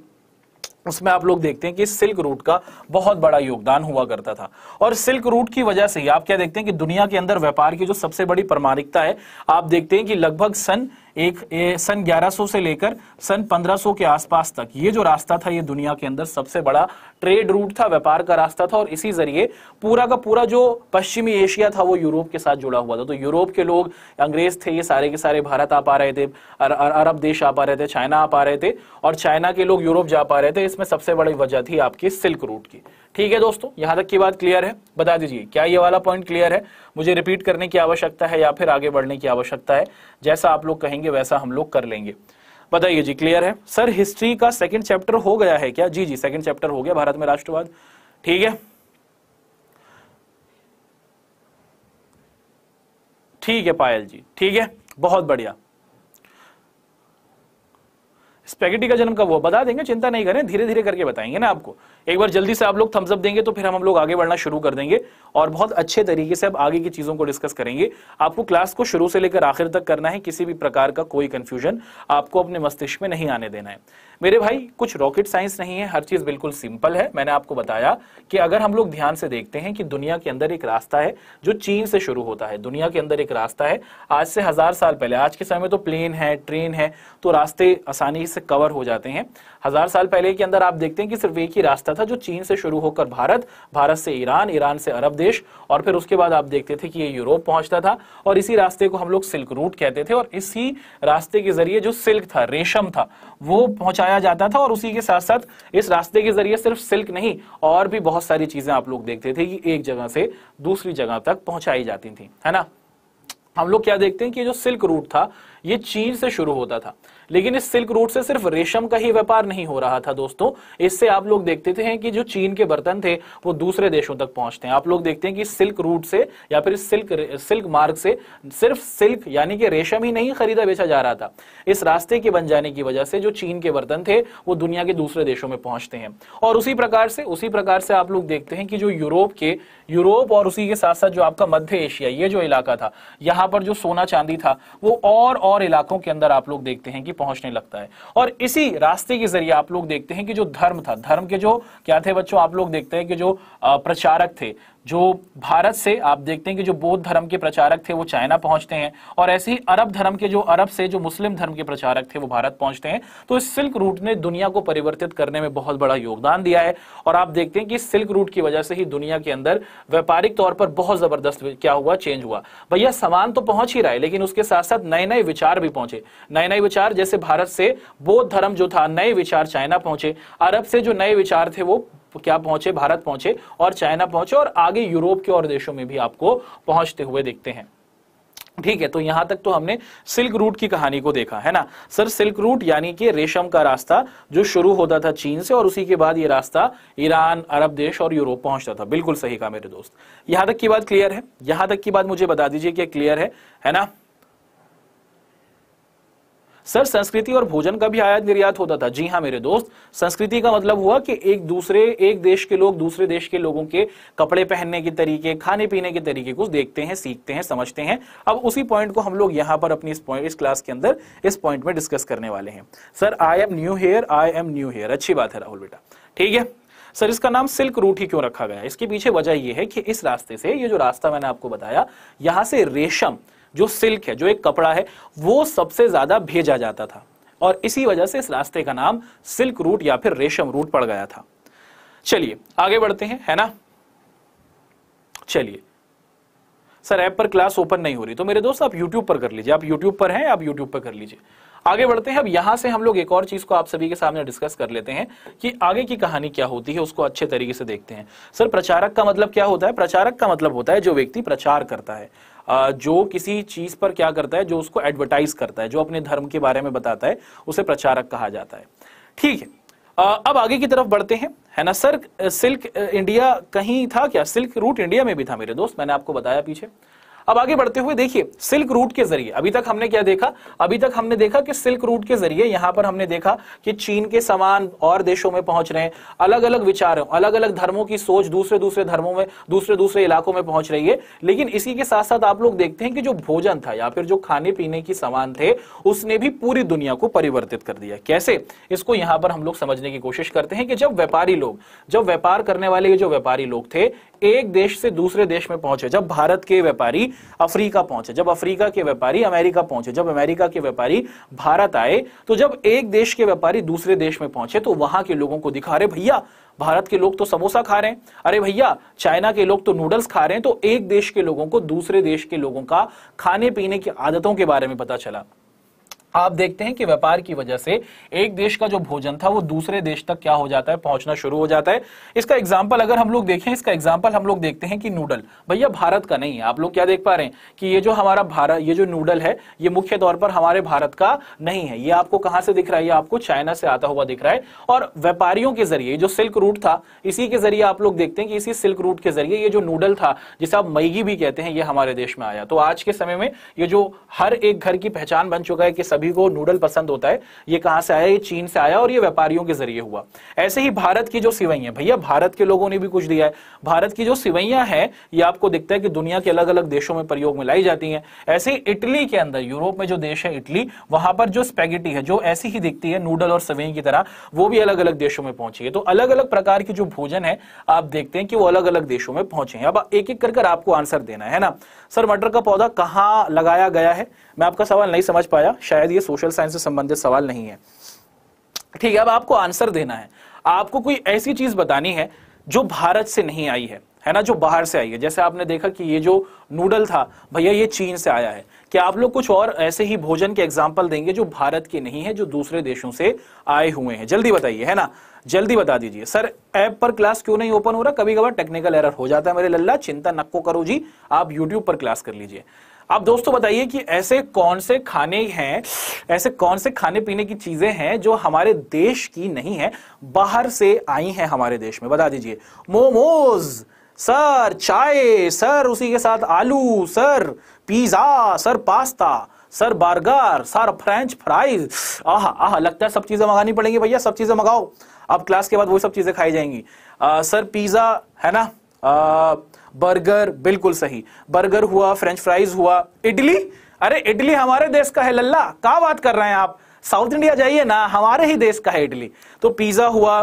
उसमें आप लोग देखते हैं कि सिल्क रूट का बहुत बड़ा योगदान हुआ करता था और सिल्क रूट की वजह से ही आप क्या देखते हैं कि दुनिया के अंदर व्यापार की जो सबसे बड़ी प्रमाणिकता है आप देखते हैं कि लगभग सन एक ए, सन 1100 से लेकर सन 1500 के आसपास तक ये जो रास्ता था ये दुनिया के अंदर सबसे बड़ा ट्रेड रूट था व्यापार का रास्ता था और इसी जरिए पूरा का पूरा जो पश्चिमी एशिया था वो यूरोप के साथ जुड़ा हुआ था तो यूरोप के लोग अंग्रेज थे ये सारे के सारे भारत आ पा रहे थे अरब देश आ पा रहे थे चाइना आ पा रहे थे और चाइना के लोग यूरोप जा पा रहे थे इसमें सबसे बड़ी वजह थी आपकी सिल्क रूट की ठीक है दोस्तों यहां तक की बात क्लियर है बता दीजिए क्या ये वाला पॉइंट क्लियर है मुझे रिपीट करने की आवश्यकता है या फिर आगे बढ़ने की आवश्यकता है जैसा आप लोग कहेंगे वैसा हम लोग कर लेंगे बताइए जी क्लियर है सर हिस्ट्री का सेकंड चैप्टर हो गया है क्या जी जी सेकंड चैप्टर हो गया भारत में राष्ट्रवाद ठीक है ठीक है पायल जी ठीक है बहुत बढ़िया स्पेगेटी का जन्म कब हुआ बता देंगे चिंता नहीं करें धीरे धीरे करके बताएंगे ना आपको एक बार जल्दी से आप लोग थम्सअप देंगे तो फिर हम लोग आगे बढ़ना शुरू कर देंगे और बहुत अच्छे तरीके से अब आगे की चीज़ों को डिस्कस करेंगे आपको क्लास को शुरू से लेकर आखिर तक करना है किसी भी प्रकार का कोई कंफ्यूजन आपको अपने मस्तिष्क में नहीं आने देना है मेरे भाई कुछ रॉकेट साइंस नहीं है हर चीज़ बिल्कुल सिंपल है मैंने आपको बताया कि अगर हम लोग ध्यान से देखते हैं कि दुनिया के अंदर एक रास्ता है जो चीन से शुरू होता है दुनिया के अंदर एक रास्ता है आज से हज़ार साल पहले आज के समय में तो प्लेन है ट्रेन है तो रास्ते आसानी से कवर हो जाते हैं हजार साल पहले के अंदर आप देखते हैं कि सिर्फ एक ही रास्ता था जो चीन से शुरू होकर भारत भारत से ईरान ईरान से अरब देश और फिर उसके बाद आप देखते थे कि ये यूरोप पहुंचता था और इसी रास्ते को हम लोग सिल्क रूट कहते थे और इसी रास्ते के जरिए जो सिल्क था रेशम था वो पहुंचाया जाता था और उसी के साथ साथ इस रास्ते के जरिए सिर्फ सिल्क नहीं और भी बहुत सारी चीजें आप लोग देखते थे कि एक जगह से दूसरी जगह तक पहुंचाई जाती थी है ना हम लोग क्या देखते हैं कि जो सिल्क रूट था ये चीन से शुरू होता था लेकिन इस सिल्क रूट से सिर्फ रेशम का ही व्यापार नहीं हो रहा था दोस्तों इससे आप लोग देखते थे कि जो चीन के बर्तन थे वो दूसरे देशों तक पहुंचते हैं आप लोग देखते हैं कि सिल्क रूट से या फिर सिल्क सिल्क मार्ग से सिर्फ सिल्क यानी कि रेशम ही नहीं खरीदा बेचा जा रहा था इस रास्ते के बन जाने की वजह से जो चीन के बर्तन थे वो दुनिया के दूसरे देशों में पहुंचते हैं और उसी प्रकार से उसी प्रकार से आप लोग देखते हैं कि जो यूरोप के यूरोप और उसी के साथ साथ जो आपका मध्य एशिया ये जो इलाका था यहां पर जो सोना चांदी था वो और और इलाकों के अंदर आप लोग देखते हैं कि ये पहुंचने लगता है और इसी रास्ते के जरिए आप लोग देखते हैं कि जो धर्म था धर्म के जो क्या थे बच्चों आप लोग देखते हैं कि जो प्रचारक थे जो भारत से आप देखते हैं कि जो बौद्ध धर्म के प्रचारक थे वो चाइना पहुंचते हैं और ऐसे ही अरब धर्म के जो अरब से जो मुस्लिम धर्म के प्रचारक थे वो भारत पहुंचते हैं तो इस सिल्क रूट ने दुनिया को परिवर्तित करने में बहुत बड़ा योगदान दिया है और आप देखते हैं कि इस सिल्क रूट की वजह से ही दुनिया के अंदर व्यापारिक तौर पर बहुत जबरदस्त क्या हुआ चेंज हुआ भैया सामान तो पहुंच ही रहा है लेकिन उसके साथ साथ नए नए विचार भी पहुंचे नए नए विचार जैसे भारत से बौद्ध धर्म जो था नए विचार चाइना पहुंचे अरब से जो नए विचार थे वो क्या पहुंचे भारत पहुंचे और चाइना पहुंचे और आगे यूरोप के और देशों में भी आपको पहुंचते हुए देखते हैं ठीक है तो यहां तक तो हमने सिल्क रूट की कहानी को देखा है ना सर सिल्क रूट यानी कि रेशम का रास्ता जो शुरू होता था चीन से और उसी के बाद ये रास्ता ईरान अरब देश और यूरोप पहुंचता था बिल्कुल सही कहा मेरे दोस्त यहां तक की बात क्लियर है यहां तक की बात मुझे बता दीजिए कि क्लियर है है ना सर संस्कृति और भोजन का भी आयात निर्यात होता था जी हाँ मेरे दोस्त संस्कृति का मतलब हुआ कि एक दूसरे एक देश के लोग दूसरे देश के लोगों के कपड़े पहनने के तरीके खाने पीने के तरीके कुछ देखते हैं सीखते हैं समझते हैं अब उसी पॉइंट को हम लोग यहाँ पर अपनी इस पॉइंट इस क्लास के अंदर इस पॉइंट में डिस्कस करने वाले हैं sir I am new here I am new here अच्छी बात है राहुल बेटा ठीक है सर इसका नाम सिल्क रूट ही क्यों रखा गया इसके पीछे वजह यह है कि इस रास्ते से ये जो रास्ता मैंने आपको बताया यहाँ से रेशम जो सिल्क है जो एक कपड़ा है वो सबसे ज़्यादा भेजा जाता था और इसी वजह से इस रास्ते का नाम सिल्क रूट या फिर रेशम रूट पड़ गया था चलिए आगे बढ़ते हैं है ना चलिए सर ऐप पर क्लास ओपन नहीं हो रही तो मेरे दोस्त आप यूट्यूब पर कर लीजिए आप यूट्यूब पर हैं आप यूट्यूब पर कर लीजिए आगे बढ़ते हैं अब यहां से हम लोग एक और चीज को आप सभी के सामने डिस्कस कर लेते हैं कि आगे की कहानी क्या होती है उसको अच्छे तरीके से देखते हैं सर प्रचारक का मतलब क्या होता है प्रचारक का मतलब होता है जो व्यक्ति प्रचार करता है जो किसी चीज पर क्या करता है जो उसको एडवर्टाइज करता है जो अपने धर्म के बारे में बताता है उसे प्रचारक कहा जाता है ठीक है अब आगे की तरफ बढ़ते हैं है ना सर सिल्क इंडिया कहीं था क्या सिल्क रूट इंडिया में भी था मेरे दोस्त मैंने आपको बताया पीछे अब आगे बढ़ते हुए देखिए सिल्क रूट के जरिए अभी तक हमने क्या देखा अभी तक हमने देखा कि सिल्क रूट के जरिए यहां पर हमने देखा कि चीन के सामान और देशों में पहुंच रहे हैं अलग अलग विचार अलग अलग धर्मों की सोच दूसरे दूसरे धर्मों में दूसरे दूसरे इलाकों में पहुंच रही है लेकिन इसी के साथ साथ आप लोग देखते हैं कि जो भोजन था या फिर जो खाने पीने की सामान थे उसने भी पूरी दुनिया को परिवर्तित कर दिया कैसे इसको यहां पर हम लोग समझने की कोशिश करते हैं कि जब व्यापारी लोग जब व्यापार करने वाले जो व्यापारी लोग थे एक देश से दूसरे देश में पहुंचे जब भारत के व्यापारी अफ्रीका पहुंचे जब अफ्रीका के व्यापारी अमेरिका पहुंचे जब अमेरिका के व्यापारी भारत आए तो जब एक देश के व्यापारी दूसरे देश में पहुंचे तो वहां के लोगों को दिखा रहे भैया भारत के लोग तो समोसा खा रहे हैं अरे भैया चाइना के लोग तो नूडल्स खा रहे हैं तो एक देश के लोगों को दूसरे देश के लोगों का खाने पीने की आदतों के बारे में पता चला आप देखते हैं कि व्यापार की वजह से एक देश का जो भोजन था वो दूसरे देश तक क्या हो जाता है पहुंचना शुरू हो जाता है इसका एग्जाम्पल अगर हम लोग देखें इसका एग्जाम्पल हम लोग देखते हैं कि नूडल भैया भारत का नहीं है आप लोग क्या देख पा रहे हैं कि ये जो हमारा भारत ये जो नूडल है ये मुख्य तौर पर हमारे भारत का नहीं है ये आपको कहां से दिख रहा है ये आपको चाइना से आता हुआ दिख रहा है और व्यापारियों के जरिए जो सिल्क रूट था इसी के जरिए आप लोग देखते हैं कि इसी सिल्क रूट के जरिए ये जो नूडल था जिसे आप मैगी भी कहते हैं ये हमारे देश में आया तो आज के समय में ये जो हर एक घर की पहचान बन चुका है कि सभी सभी को नूडल पसंद होता है ये कहां से आया ये चीन से आया और ये व्यापारियों के जरिए हुआ ऐसे ही भारत की जो सिवैयाँ भैया भारत के लोगों ने भी कुछ दिया है भारत की जो सिवैया है ये आपको दिखता है कि दुनिया के अलग अलग देशों में प्रयोग में लाई जाती है ऐसे ही इटली के अंदर यूरोप में जो देश है इटली वहां पर जो स्पेगेटी है जो ऐसी ही दिखती है नूडल और सिवैया की तरह वो भी अलग अलग देशों में पहुंची है तो अलग अलग प्रकार की जो भोजन है आप देखते हैं कि वो अलग अलग देशों में पहुंचे हैं अब एक एक कर, कर आपको आंसर देना है ना सर मटर का पौधा कहाँ लगाया गया है मैं आपका सवाल नहीं समझ पाया शायद ये सोशल साइंस से संबंधित सवाल नहीं है ठीक है अब आपको आंसर देना है आपको कोई ऐसी चीज बतानी है जो भारत से नहीं आई है है ना जो बाहर से आई है जैसे आपने देखा कि ये जो नूडल था भैया ये चीन से आया है कि आप लोग कुछ और ऐसे ही भोजन के एग्जाम्पल देंगे जो भारत के नहीं है जो दूसरे देशों से आए हुए हैं जल्दी बताइए है ना जल्दी बता दीजिए सर ऐप पर क्लास क्यों नहीं ओपन हो रहा कभी कभार टेक्निकल एरर हो जाता है मेरे लल्ला चिंता नक्को करो जी आप यूट्यूब पर क्लास कर लीजिए आप दोस्तों बताइए कि ऐसे कौन से खाने हैं ऐसे कौन से खाने पीने की चीजें हैं जो हमारे देश की नहीं है बाहर से आई हैं हमारे देश में बता दीजिए मोमोज सर चाय सर उसी के साथ आलू sir pizza sir pasta sir burger sir French fries आह आह लगता है सब चीज़ें मंगानी पड़ेंगी भैया सब चीज़ें मंगाओ अब क्लास के बाद वो सब चीज़ें खाई जाएंगी आ, सर पिज़्ज़ा है ना आ, बर्गर बिल्कुल सही बर्गर हुआ फ्रेंच फ्राइज हुआ इडली अरे इडली हमारे देश का है लल्ला क्या बात कर रहे हैं आप साउथ इंडिया जाइए ना हमारे ही देश का है इडली तो पिज़्ज़ा हुआ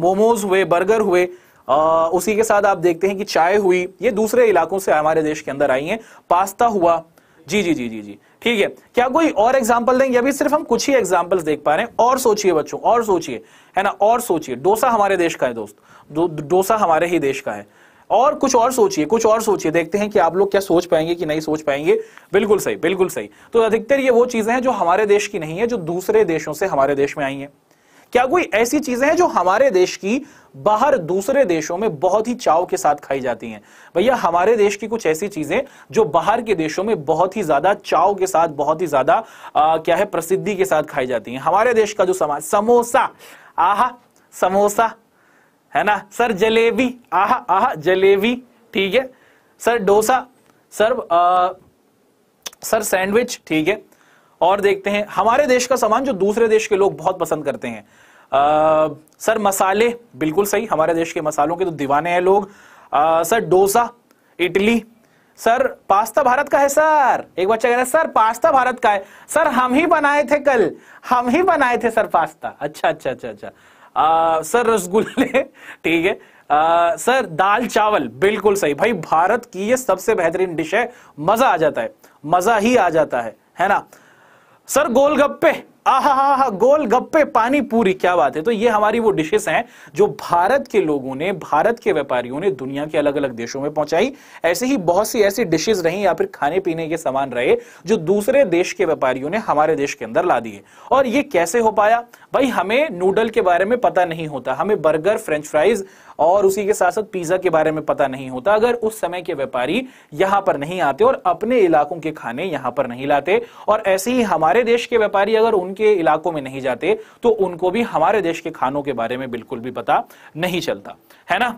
मोमोज हुए बर्गर हुए उसी के साथ आप देखते हैं कि चाय हुई ये दूसरे इलाकों से हमारे देश के अंदर आई है पास्ता हुआ जी जी जी जी जी ठीक है क्या कोई और एग्जाम्पल देंगे अभी सिर्फ हम कुछ ही एग्जाम्पल देख पा रहे हैं और सोचिए बच्चों और सोचिए है ना और सोचिए डोसा हमारे देश का है दोस्त डोसा डोसा हमारे ही देश का है और कुछ और सोचिए कुछ और सोचिए देखते हैं कि आप लोग क्या सोच पाएंगे कि नहीं सोच पाएंगे बिल्कुल सही बिल्कुल सही तो अधिकतर ये वो चीजें हैं जो हमारे देश की नहीं है जो दूसरे देशों से हमारे देश में आई है क्या कोई ऐसी चीजें हैं जो हमारे देश की बाहर दूसरे देशों में बहुत ही चाव के साथ खाई जाती हैं भैया हमारे देश की कुछ ऐसी चीजें जो बाहर के देशों में बहुत ही ज्यादा चाव के साथ बहुत ही ज्यादा क्या है प्रसिद्धि के साथ खाई जाती हैं हमारे देश का जो समाज समोसा आह समोसा है ना सर जलेबी आह आह जलेबी ठीक है सर डोसा सर आ, सर सैंडविच ठीक है और देखते हैं हमारे देश का सामान जो दूसरे देश के लोग बहुत पसंद करते हैं सर मसाले बिल्कुल सही हमारे देश के मसालों के तो दीवाने हैं लोग आ, sir dosa idli sir pasta Bharat का है सर एक बच्चा कह रहा है सर पास्ता भारत का है सर हम ही बनाए थे कल हम ही बनाए थे सर पास्ता अच्छा अच्छा अच्छा अच्छा आ, सर रसगुल्ले ठीक है आ, सर दाल चावल बिल्कुल सही भाई भारत की ये सबसे बेहतरीन डिश है मजा आ जाता है मजा ही आ जाता है है ना सर गोलगप्पे आहा गोल गप्पे पानी पूरी क्या बात है तो ये हमारी वो डिशेस हैं जो भारत के लोगों ने भारत के व्यापारियों ने दुनिया के अलग अलग देशों में पहुंचाई ऐसे ही बहुत सी ऐसी डिशेस रही या फिर खाने पीने के सामान रहे जो दूसरे देश के व्यापारियों ने हमारे देश के अंदर ला दिए और ये कैसे हो पाया भाई हमें नूडल के बारे में पता नहीं होता हमें बर्गर फ्रेंच फ्राइज और उसी के साथ साथ पिज्जा के बारे में पता नहीं होता अगर उस समय के व्यापारी यहां पर नहीं आते और अपने इलाकों के खाने यहां पर नहीं लाते और ऐसे ही हमारे देश के व्यापारी अगर उनके इलाकों में नहीं जाते तो उनको भी हमारे देश के खानों के बारे में बिल्कुल भी पता नहीं चलता है ना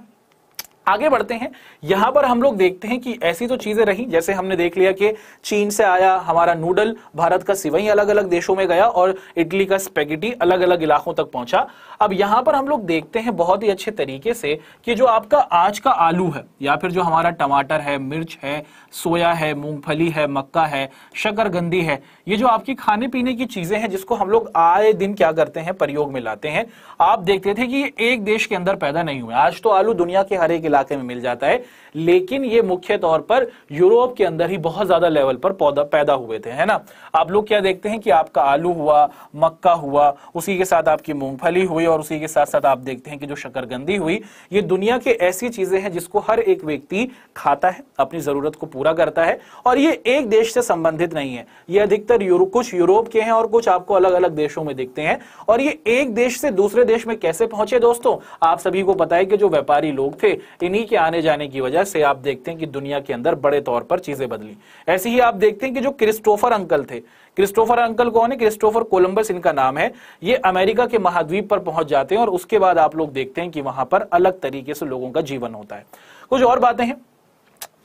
आगे बढ़ते हैं यहां पर हम लोग देखते हैं कि ऐसी जो तो चीजें रही जैसे हमने देख लिया कि चीन से आया हमारा नूडल भारत का सिवई अलग अलग देशों में गया और इटली का स्पेगेटी अलग अलग इलाकों तक पहुंचा अब यहां पर हम लोग देखते हैं बहुत ही अच्छे तरीके से कि जो आपका आज का आलू है या फिर जो हमारा टमाटर है मिर्च है सोया है मूंगफली है मक्का है शकरगंदी है ये जो आपकी खाने पीने की चीजें हैं जिसको हम लोग आए दिन क्या करते हैं प्रयोग में लाते हैं आप देखते थे कि ये एक देश के अंदर पैदा नहीं हुए आज तो आलू दुनिया के हर एक इलाके में मिल जाता है लेकिन ये मुख्य तौर पर यूरोप के अंदर ही बहुत ज्यादा लेवल पर पौधा पैदा हुए थे है ना आप लोग क्या देखते हैं कि आपका आलू हुआ मक्का हुआ उसी के साथ आपकी मूंगफली हुई और उसी के साथ साथ आप देखते हैं कि जो शकरगंदी हुई ये दुनिया के ऐसी चीजें हैं जिसको हर एक व्यक्ति खाता है अपनी जरूरत को पूरा करता है और ये एक देश से संबंधित नहीं है ये अधिकतर यूरो कुछ यूरोप के हैं और कुछ आपको अलग अलग देशों में देखते हैं और ये एक देश से दूसरे देश में कैसे पहुंचे दोस्तों आप सभी को बताए कि जो व्यापारी लोग थे इन्हीं के आने जाने की वजह से आप देखते हैं कि दुनिया के अंदर बड़े तौर पर चीजें बदली ऐसे ही आप देखते हैं कि जो क्रिस्टोफर अंकल थे क्रिस्टोफर अंकल कौन है क्रिस्टोफर कोलंबस इनका नाम है ये अमेरिका के महाद्वीप पर पहुंच जाते हैं और उसके बाद आप लोग देखते हैं कि वहां पर अलग तरीके से लोगों का जीवन होता है कुछ और बातें हैं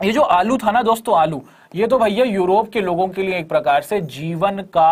ये जो आलू था ना दोस्तों आलू ये तो भैया यूरोप के लोगों के लिए एक प्रकार से जीवन का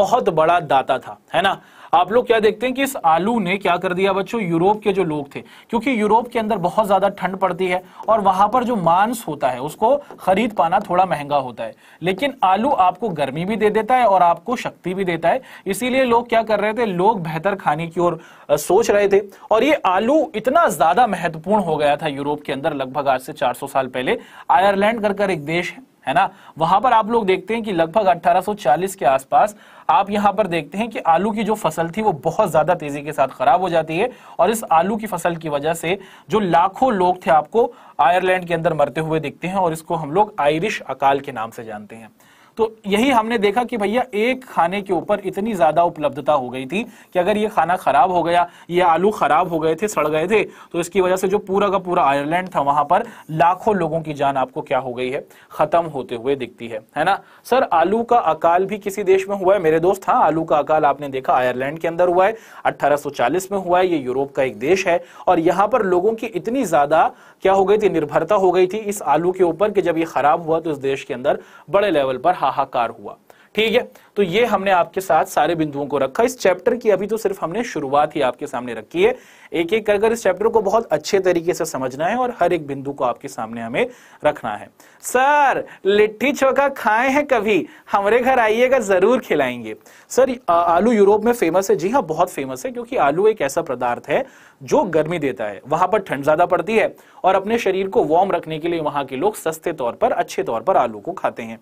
बहुत बड़ा दाता था है ना आप लोग क्या देखते हैं कि इस आलू ने क्या कर दिया बच्चों यूरोप के जो लोग थे क्योंकि यूरोप के अंदर बहुत ज्यादा ठंड पड़ती है और वहां पर जो मांस होता है उसको खरीद पाना थोड़ा महंगा होता है लेकिन आलू आपको गर्मी भी दे देता है और आपको शक्ति भी देता है इसीलिए लोग क्या कर रहे थे लोग बेहतर खाने की ओर सोच रहे थे और ये आलू इतना ज्यादा महत्वपूर्ण हो गया था यूरोप के अंदर लगभग आज से 400 साल पहले आयरलैंड कर, कर एक देश है है ना वहां पर आप लोग देखते हैं कि लगभग 1840 के आसपास आप यहां पर देखते हैं कि आलू की जो फसल थी वो बहुत ज्यादा तेजी के साथ खराब हो जाती है और इस आलू की फसल की वजह से जो लाखों लोग थे आपको आयरलैंड के अंदर मरते हुए दिखते हैं और इसको हम लोग आयरिश अकाल के नाम से जानते हैं तो यही हमने देखा कि भैया एक खाने के ऊपर इतनी ज्यादा उपलब्धता हो गई थी कि अगर ये खाना खराब हो गया ये आलू खराब हो गए थे सड़ गए थे तो इसकी वजह से जो पूरा का पूरा आयरलैंड था वहां पर लाखों लोगों की जान आपको क्या हो गई है खत्म होते हुए दिखती है है ना सर आलू का अकाल भी किसी देश में हुआ है मेरे दोस्त हाँ आलू का अकाल आपने देखा आयरलैंड के अंदर हुआ है अट्ठारह में हुआ है ये यूरोप का एक देश है और यहाँ पर लोगों की इतनी ज्यादा क्या हो गई थी निर्भरता हो गई थी इस आलू के ऊपर कि जब ये खराब हुआ तो इस देश के अंदर बड़े लेवल पर हाहाकार हुआ ठीक है तो ये हमने आपके साथ सारे बिंदुओं को रखा इस चैप्टर की अभी तो सिर्फ हमने शुरुआत ही आपके सामने रखी है एक एक कर कर इस चैप्टर को बहुत अच्छे तरीके से समझना है और हर एक बिंदु को आपके सामने हमें रखना है सर लिट्टी चोखा खाए हैं कभी हमारे घर आइएगा जरूर खिलाएंगे सर आलू यूरोप में फेमस है जी हाँ बहुत फेमस है क्योंकि आलू एक ऐसा पदार्थ है जो गर्मी देता है वहां पर ठंड ज्यादा पड़ती है और अपने शरीर को वार्म रखने के लिए वहां के लोग सस्ते तौर पर अच्छे तौर पर आलू को खाते हैं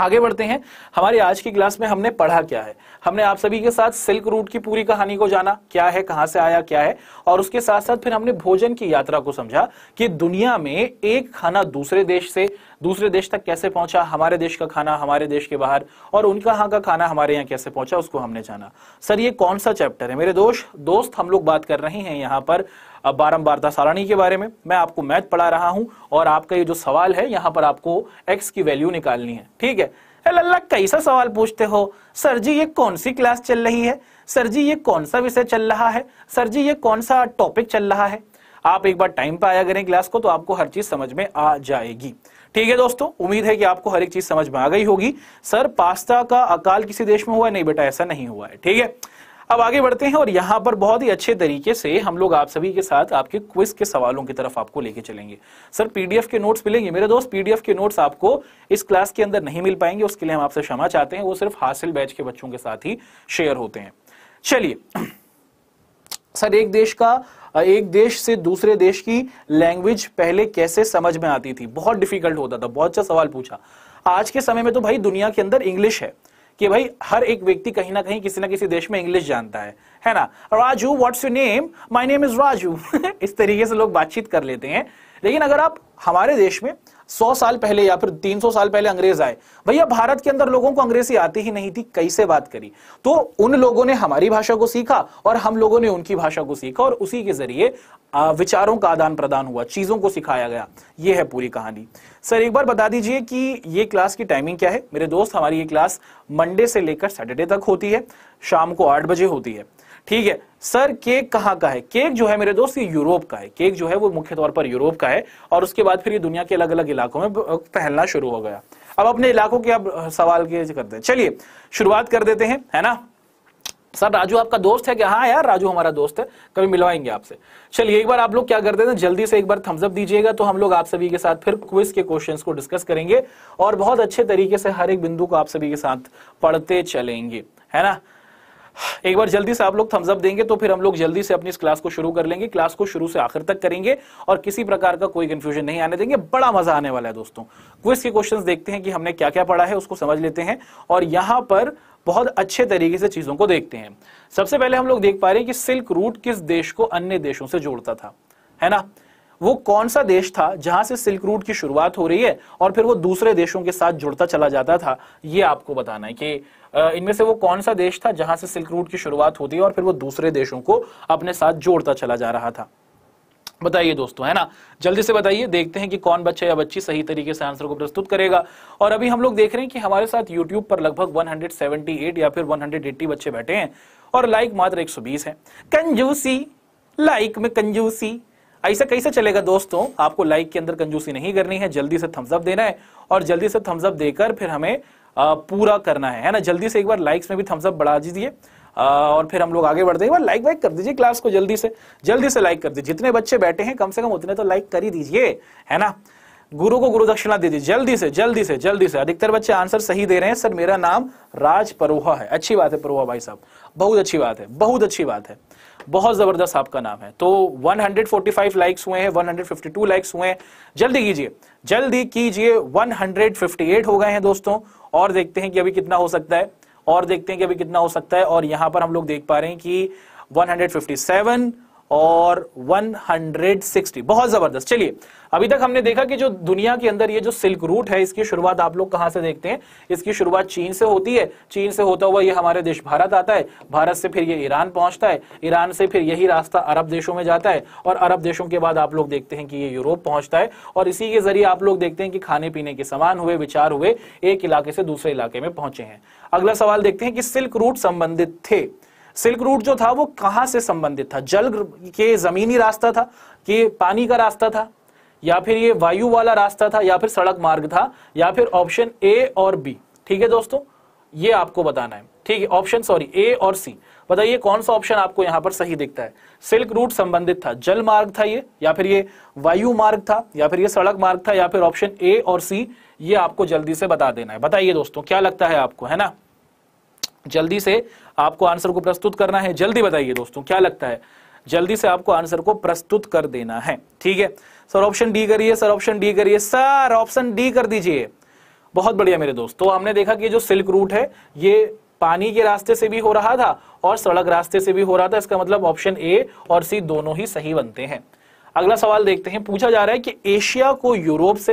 आगे बढ़ते हैं हमारी आज की क्लास में हमने पढ़ा क्या है हमने आप सभी के साथ सिल्क रूट की पूरी कहानी को जाना क्या है कहां से आया क्या है और उसके साथ साथ फिर हमने भोजन की यात्रा को समझा कि दुनिया में एक खाना दूसरे देश से दूसरे देश तक कैसे पहुंचा हमारे देश का खाना हमारे देश के बाहर और उनका यहां का खाना हमारे यहाँ कैसे पहुंचा उसको हमने जाना सर ये कौन सा चैप्टर है मेरे दोस्त दोस्त हम लोग बात कर रहे हैं यहाँ पर अब बारंबारता सारणी के बारे में मैं आपको मैथ पढ़ा रहा हूं और आपका ये जो सवाल है यहाँ पर आपको एक्स की वैल्यू निकालनी है ठीक है लल्ला कैसा सवाल पूछते हो सर जी ये कौन सी क्लास चल रही है सर जी ये कौन सा विषय चल रहा है सर जी ये कौन सा टॉपिक चल रहा है आप एक बार टाइम पर आया करें क्लास को तो आपको हर चीज समझ में आ जाएगी ठीक है दोस्तों उम्मीद है कि आपको हर एक चीज समझ में आ गई होगी सर पास्ता का अकाल किसी देश में हुआ है नहीं बेटा ऐसा नहीं हुआ है ठीक है अब आगे बढ़ते हैं और यहाँ पर बहुत ही अच्छे तरीके से हम लोग आप सभी के साथ आपके क्विज के सवालों की तरफ आपको लेके चलेंगे सर पीडीएफ के नोट्स मिलेंगे मेरे दोस्त पीडीएफ के नोट्स आपको इस क्लास के अंदर नहीं मिल पाएंगे उसके लिए हम आपसे क्षमा चाहते हैं वो सिर्फ हासिल बैच के बच्चों के साथ ही शेयर होते हैं चलिए सर एक देश का एक देश से दूसरे देश की लैंग्वेज पहले कैसे समझ में आती थी बहुत डिफिकल्ट होता था बहुत अच्छा सवाल पूछा आज के समय में तो भाई दुनिया के अंदर इंग्लिश है कि भाई हर एक व्यक्ति कहीं ना कहीं किसी ना किसी देश में इंग्लिश जानता है है ना Raju what's your name my name is Raju इस तरीके से लोग बातचीत कर लेते हैं लेकिन अगर आप हमारे देश में 100 साल पहले या फिर 300 साल पहले अंग्रेज आए भैया भारत के अंदर लोगों को अंग्रेजी आती ही नहीं थी कैसे बात करी तो उन लोगों ने हमारी भाषा को सीखा और हम लोगों ने उनकी भाषा को सीखा और उसी के जरिए विचारों का आदान प्रदान हुआ चीजों को सिखाया गया यह है पूरी कहानी सर एक बार बता दीजिए कि ये क्लास की टाइमिंग क्या है मेरे दोस्त हमारी ये क्लास मंडे से लेकर सैटरडे तक होती है शाम को आठ बजे होती है ठीक है सर केक कहाँ का है केक जो है मेरे दोस्त ये यूरोप का है केक जो है वो मुख्य तौर पर यूरोप का है और उसके बाद फिर ये दुनिया के अलग अलग इलाकों में फैलना शुरू हो गया अब अपने इलाकों के अब सवाल के करते हैं चलिए शुरुआत कर देते हैं है ना सर राजू आपका दोस्त है क्या हाँ यार राजू हमारा दोस्त है कभी मिलवाएंगे आपसे चलिए एक बार आप लोग क्या करते हैं जल्दी से एक बार थम्सअप दीजिएगा तो हम लोग आप सभी के साथ फिर क्विज के क्वेश्चन को डिस्कस करेंगे और बहुत अच्छे तरीके से हर एक बिंदु को आप सभी के साथ पढ़ते चलेंगे है ना एक बार जल्दी से आप लोग थम्सअप देंगे तो फिर हम लोग जल्दी से अपनी इस क्लास को शुरू कर लेंगे क्लास को शुरू से आखिर तक करेंगे और किसी प्रकार का कोई कंफ्यूजन नहीं आने देंगे बड़ा मजा आने वाला है दोस्तों क्विज के क्वेश्चंस देखते हैं कि हमने क्या क्या पढ़ा है उसको समझ लेते हैं और यहां पर बहुत अच्छे तरीके से चीज़ों को देखते हैं सबसे पहले हम लोग देख पा रहे हैं कि सिल्क रूट किस देश को अन्य देशों से जोड़ता था है ना वो कौन सा देश था जहां से सिल्क रूट की शुरुआत हो रही है और फिर वो दूसरे देशों के साथ जुड़ता चला जाता था ये आपको बताना है कि इनमें से वो कौन सा देश था जहां से सिल्क रूट की शुरुआत होती है और फिर वो दूसरे देशों को अपने साथ जोड़ता चला जा रहा था बताइए दोस्तों है ना जल्दी से बताइए देखते हैं कि कौन बच्चा या बच्ची सही तरीके से आंसर को प्रस्तुत करेगा और अभी हम लोग देख रहे हैं कि हमारे साथ यूट्यूब पर लगभग 178 या फिर 180 बच्चे बैठे हैं और लाइक मात्र 120 है कंजूसी लाइक में कंजूसी ऐसा कैसे चलेगा दोस्तों आपको लाइक के अंदर कंजूसी नहीं करनी है जल्दी से थम्सअप देना है और जल्दी से थम्सअप देकर फिर हमें पूरा करना है है ना जल्दी से एक बार लाइक्स में भी थम्सअप बढ़ा दीजिए और फिर हम लोग आगे बढ़ते हैं लाइक वाइक कर दीजिए क्लास को जल्दी से जल्दी से लाइक कर दीजिए जितने बच्चे बैठे हैं कम से कम उतने तो लाइक कर ही दीजिए है ना गुरु को गुरु दक्षिणा दे दीजिए जल्दी से जल्दी से जल्दी से अधिकतर बच्चे आंसर सही दे रहे हैं सर मेरा नाम राज परोहा है अच्छी बात है परोहा भाई साहब बहुत अच्छी बात है बहुत अच्छी बात है बहुत जबरदस्त आपका नाम है तो 145 लाइक्स हुए हैं 152 लाइक्स हुए हैं जल्दी कीजिए जल्दी कीजिए 158 हो गए हैं दोस्तों और देखते हैं कि अभी कितना हो सकता है और देखते हैं कि अभी कितना हो सकता है और यहां पर हम लोग देख पा रहे हैं कि 157 और 160 बहुत जबरदस्त चलिए अभी तक हमने देखा कि जो दुनिया के अंदर ये जो सिल्क रूट है इसकी शुरुआत आप लोग कहां से देखते हैं इसकी शुरुआत चीन से होती है चीन से होता हुआ ये हमारे देश भारत आता है भारत से फिर ये ईरान पहुंचता है ईरान से फिर यही रास्ता अरब देशों में जाता है और अरब देशों के बाद आप लोग देखते हैं कि ये यूरोप पहुंचता है और इसी के जरिए आप लोग देखते हैं कि खाने पीने के सामान हुए विचार हुए एक इलाके से दूसरे इलाके में पहुंचे हैं अगला सवाल देखते हैं कि सिल्क रूट संबंधित थे सिल्क रूट जो था वो कहां से संबंधित था जल के जमीनी रास्ता था कि पानी का रास्ता था या फिर ये वायु वाला रास्ता था या फिर सड़क मार्ग था या फिर ऑप्शन ए और बी ठीक है दोस्तों ये आपको बताना है ठीक है ऑप्शन सॉरी ए और सी बताइए कौन सा ऑप्शन आपको यहां पर सही दिखता है सिल्क रूट संबंधित था जल मार्ग था ये या फिर ये वायु मार्ग था या फिर ये सड़क मार्ग था या फिर ऑप्शन ए और सी ये आपको जल्दी से बता देना है बताइए दोस्तों क्या लगता है आपको है ना जल्दी से आपको आंसर को प्रस्तुत करना है जल्दी बताइए दोस्तों क्या लगता है जल्दी से आपको आंसर को प्रस्तुत कर देना है ठीक है सर ऑप्शन डी करिए सर ऑप्शन डी करिए सर ऑप्शन डी कर दीजिए बहुत बढ़िया मेरे दोस्तों हमने देखा कि जो सिल्क रूट है ये पानी के रास्ते से भी हो रहा था और सड़क रास्ते से भी हो रहा था इसका मतलब ऑप्शन ए और सी दोनों ही सही बनते हैं अगला सवाल देखते हैं पूछा जा रहा है कि एशिया को यूरोप से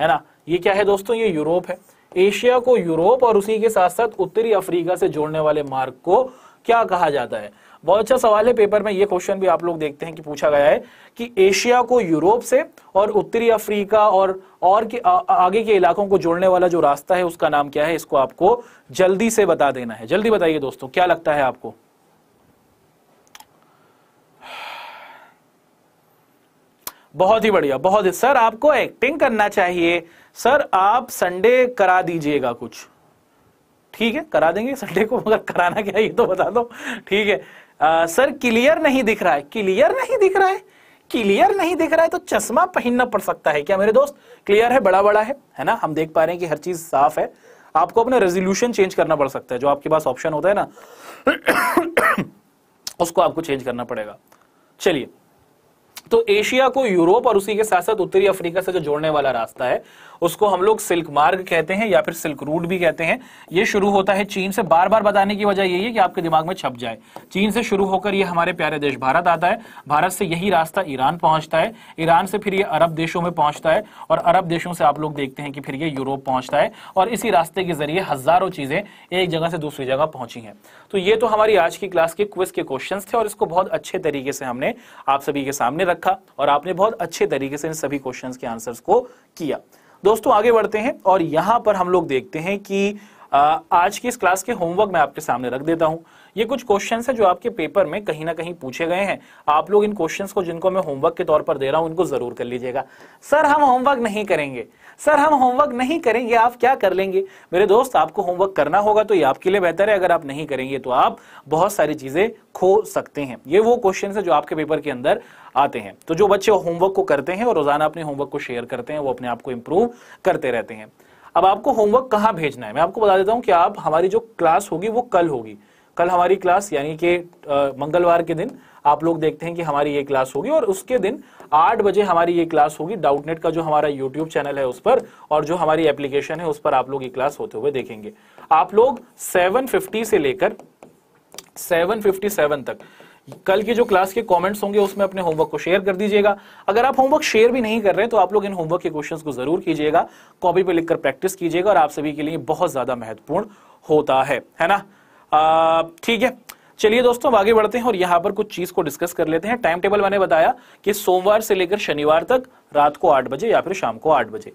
है ना ये क्या है दोस्तों ये यूरोप है एशिया को यूरोप और उसी के साथ साथ उत्तरी अफ्रीका से जोड़ने वाले मार्ग को क्या कहा जाता है बहुत अच्छा सवाल है पेपर में ये क्वेश्चन भी आप लोग देखते हैं कि पूछा गया है कि एशिया को यूरोप से और उत्तरी अफ्रीका और और के आ, आगे के इलाकों को जोड़ने वाला जो रास्ता है उसका नाम क्या है इसको आपको जल्दी से बता देना है जल्दी बताइए दोस्तों क्या लगता है आपको बहुत ही बढ़िया बहुत ही सर आपको एक्टिंग करना चाहिए सर आप संडे करा दीजिएगा कुछ ठीक है करा देंगे संडे को मगर कराना क्या ये तो बता दो ठीक है आ, सर क्लियर नहीं दिख रहा है क्लियर नहीं दिख रहा है क्लियर नहीं दिख रहा है तो चश्मा पहनना पड़ सकता है क्या मेरे दोस्त क्लियर है बड़ा बड़ा है है ना हम देख पा रहे हैं कि हर चीज साफ है आपको अपना रेजोल्यूशन चेंज करना पड़ सकता है जो आपके पास ऑप्शन होता है ना उसको आपको चेंज करना पड़ेगा चलिए तो एशिया को यूरोप और उसी के साथ साथ उत्तरी अफ्रीका से जो जोड़ने वाला रास्ता है उसको हम लोग सिल्क मार्ग कहते हैं या फिर सिल्क रूट भी कहते हैं ये शुरू होता है चीन से बार बार बताने की वजह यही है कि आपके दिमाग में छप जाए चीन से शुरू होकर ये हमारे प्यारे देश भारत आता है भारत से यही रास्ता ईरान पहुंचता है ईरान से फिर ये अरब देशों में पहुंचता है और अरब देशों से आप लोग देखते हैं कि फिर ये यूरोप पहुंचता है और इसी रास्ते के जरिए हजारों चीजें एक जगह से दूसरी जगह पहुंची हैं तो ये तो हमारी आज की क्लास के क्विज के क्वेश्चन थे और इसको बहुत अच्छे तरीके से हमने आप सभी के सामने रखा और आपने बहुत अच्छे तरीके से इन सभी क्वेश्चन के आंसर्स को किया दोस्तों आगे बढ़ते हैं और यहां पर हम लोग देखते हैं कि आज की इस क्लास के होमवर्क मैं आपके सामने रख देता हूं ये कुछ क्वेश्चन है जो आपके पेपर में कहीं ना कहीं पूछे गए हैं आप लोग इन क्वेश्चन को जिनको मैं होमवर्क के तौर पर दे रहा हूं उनको जरूर कर लीजिएगा सर हम होमवर्क नहीं करेंगे सर हम होमवर्क नहीं करेंगे आप क्या कर लेंगे मेरे दोस्त आपको होमवर्क करना होगा तो ये आपके लिए बेहतर है अगर आप नहीं करेंगे तो आप बहुत सारी चीजें खो सकते हैं ये वो क्वेश्चन है जो आपके पेपर के अंदर आते हैं तो जो बच्चे होमवर्क को करते हैं और रोजाना अपने होमवर्क को शेयर करते हैं वो अपने आप को इंप्रूव करते रहते हैं अब आपको होमवर्क कहाँ भेजना है मैं आपको बता देता हूँ कि आप हमारी जो क्लास होगी वो कल होगी कल हमारी क्लास यानी कि मंगलवार के दिन आप लोग देखते हैं कि हमारी ये क्लास होगी और उसके दिन आठ बजे हमारी ये क्लास होगी डाउटनेट का जो हमारा यूट्यूब चैनल है उस पर और जो हमारी एप्लीकेशन है उस पर आप लोग ये क्लास होते हुए देखेंगे आप लोग 750 से लेकर 757 तक कल की जो क्लास के कमेंट्स होंगे उसमें अपने होमवर्क को शेयर कर दीजिएगा अगर आप होमवर्क शेयर भी नहीं कर रहे हैं तो आप लोग इन होमवर्क के क्वेश्चंस को जरूर कीजिएगा कॉपी पे लिखकर प्रैक्टिस कीजिएगा और आप सभी के लिए बहुत ज्यादा महत्वपूर्ण होता है है ना ठीक है चलिए दोस्तों आगे बढ़ते हैं और यहाँ पर कुछ चीज को डिस्कस कर लेते हैं टाइम टेबल मैंने बताया कि सोमवार से लेकर शनिवार तक रात को आठ बजे या फिर शाम को आठ बजे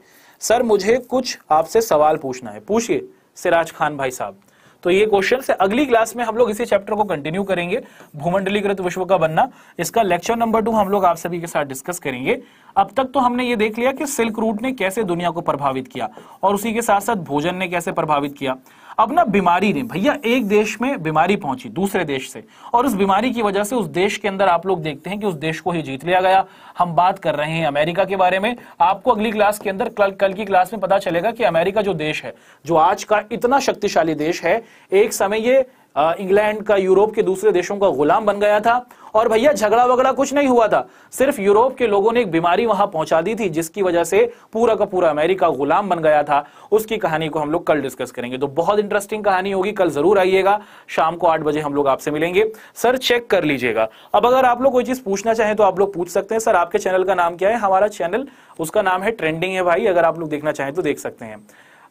सर मुझे कुछ आपसे सवाल पूछना है पूछिए सिराज खान भाई साहब तो ये क्वेश्चन से अगली क्लास में हम लोग इसी चैप्टर को कंटिन्यू करेंगे भूमंडलीकृत विश्व का बनना इसका लेक्चर नंबर टू हम लोग आप सभी के साथ डिस्कस करेंगे अब तक तो हमने ये देख लिया कि सिल्क रूट ने कैसे दुनिया को प्रभावित किया और उसी के साथ साथ भोजन ने कैसे प्रभावित किया अब ना बीमारी ने भैया एक देश में बीमारी पहुंची दूसरे देश से और उस बीमारी की वजह से उस देश के अंदर आप लोग देखते हैं कि उस देश को ही जीत लिया गया हम बात कर रहे हैं अमेरिका के बारे में आपको अगली क्लास के अंदर कल कल की क्लास में पता चलेगा कि अमेरिका जो देश है जो आज का इतना शक्तिशाली देश है एक समय ये इंग्लैंड का यूरोप के दूसरे देशों का गुलाम बन गया था और भैया झगड़ा वगड़ा कुछ नहीं हुआ था सिर्फ यूरोप के लोगों ने एक बीमारी वहां पहुंचा दी थी जिसकी वजह से पूरा का पूरा अमेरिका गुलाम बन गया था उसकी कहानी को हम लोग कल डिस्कस करेंगे तो बहुत इंटरेस्टिंग कहानी होगी कल जरूर आइएगा शाम को आठ बजे हम लोग आपसे मिलेंगे सर चेक कर लीजिएगा अब अगर आप लोग कोई चीज पूछना चाहें तो आप लोग पूछ सकते हैं सर आपके चैनल का नाम क्या है हमारा चैनल उसका नाम है ट्रेंडिंग है भाई अगर आप लोग देखना चाहें तो देख सकते हैं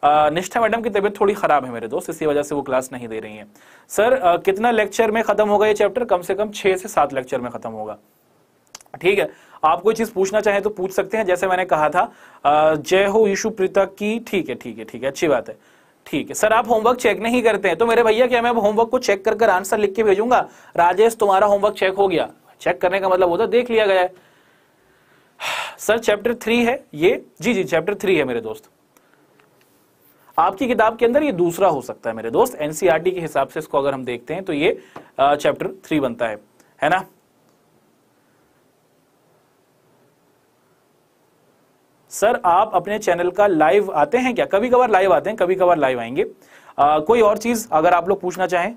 निष्ठा मैडम की तबीयत थोड़ी खराब है मेरे दोस्त इसी वजह से वो क्लास नहीं दे रही हैं सर आ, कितना लेक्चर में खत्म होगा ये चैप्टर कम से कम छह से सात लेक्चर में खत्म होगा ठीक है आप कोई चीज़ पूछना चाहें तो पूछ सकते हैं जैसे मैंने कहा था जय हो यीशु प्रीता की ठीक है ठीक है ठीक है अच्छी बात है ठीक है सर आप होमवर्क चेक नहीं करते हैं तो मेरे भैया क्या मैं होमवर्क को चेक कर कर आंसर लिख के भेजूंगा राजेश तुम्हारा होमवर्क चेक हो गया चेक करने का मतलब होता तो देख लिया गया है सर चैप्टर थ्री है ये जी जी चैप्टर थ्री है मेरे दोस्त आपकी किताब के अंदर ये दूसरा हो सकता है मेरे दोस्त एनसीईआरटी e के हिसाब से इसको अगर हम देखते हैं तो ये चैप्टर थ्री बनता है है ना सर आप अपने चैनल का लाइव आते हैं क्या कभी कभार लाइव आते हैं कभी कभार लाइव आएंगे आ, कोई और चीज अगर आप लोग पूछना चाहें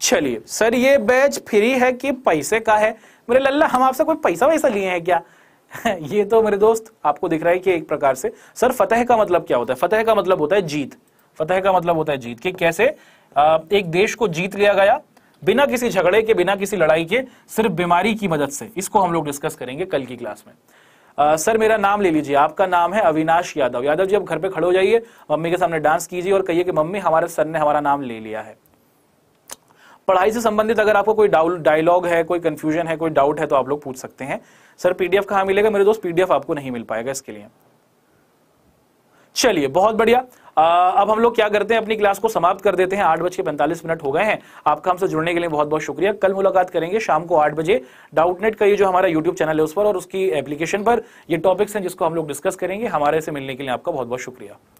चलिए सर ये बैच फ्री है कि पैसे का है मेरे लल्ला हम आपसे कोई पैसा वैसा लिए हैं क्या ये तो मेरे दोस्त आपको दिख रहा है कि एक प्रकार से सर फतेह का मतलब क्या होता है फतेह का मतलब होता है जीत फतेह का मतलब होता है जीत कि कैसे एक देश को जीत लिया गया बिना किसी झगड़े के बिना किसी लड़ाई के सिर्फ बीमारी की मदद से इसको हम लोग डिस्कस करेंगे कल की क्लास में आ, सर मेरा नाम ले लीजिए आपका नाम है अविनाश यादव यादव जी आप घर पे खड़े हो जाइए मम्मी के सामने डांस कीजिए और कहिए कि मम्मी हमारे सर ने हमारा नाम ले लिया है पढ़ाई से संबंधित अगर आपको कोई डायलॉग है कोई कंफ्यूजन है कोई डाउट है तो आप लोग पूछ सकते हैं सर पीडीएफ कहां मिलेगा मेरे दोस्त पीडीएफ आपको नहीं मिल पाएगा इसके लिए चलिए बहुत बढ़िया अब हम लोग क्या करते हैं अपनी क्लास को समाप्त कर देते हैं आठ बज के पैंतालीस मिनट हो गए हैं आपका हमसे जुड़ने के लिए बहुत बहुत शुक्रिया कल मुलाकात करेंगे शाम को आठ बजे डाउटनेट का ये जो हमारा यूट्यूब चैनल है उस पर और उसकी एप्लीकेशन पर ये टॉपिक्स हैं जिसको हम लोग डिस्कस करेंगे हमारे से मिलने के लिए आपका बहुत बहुत शुक्रिया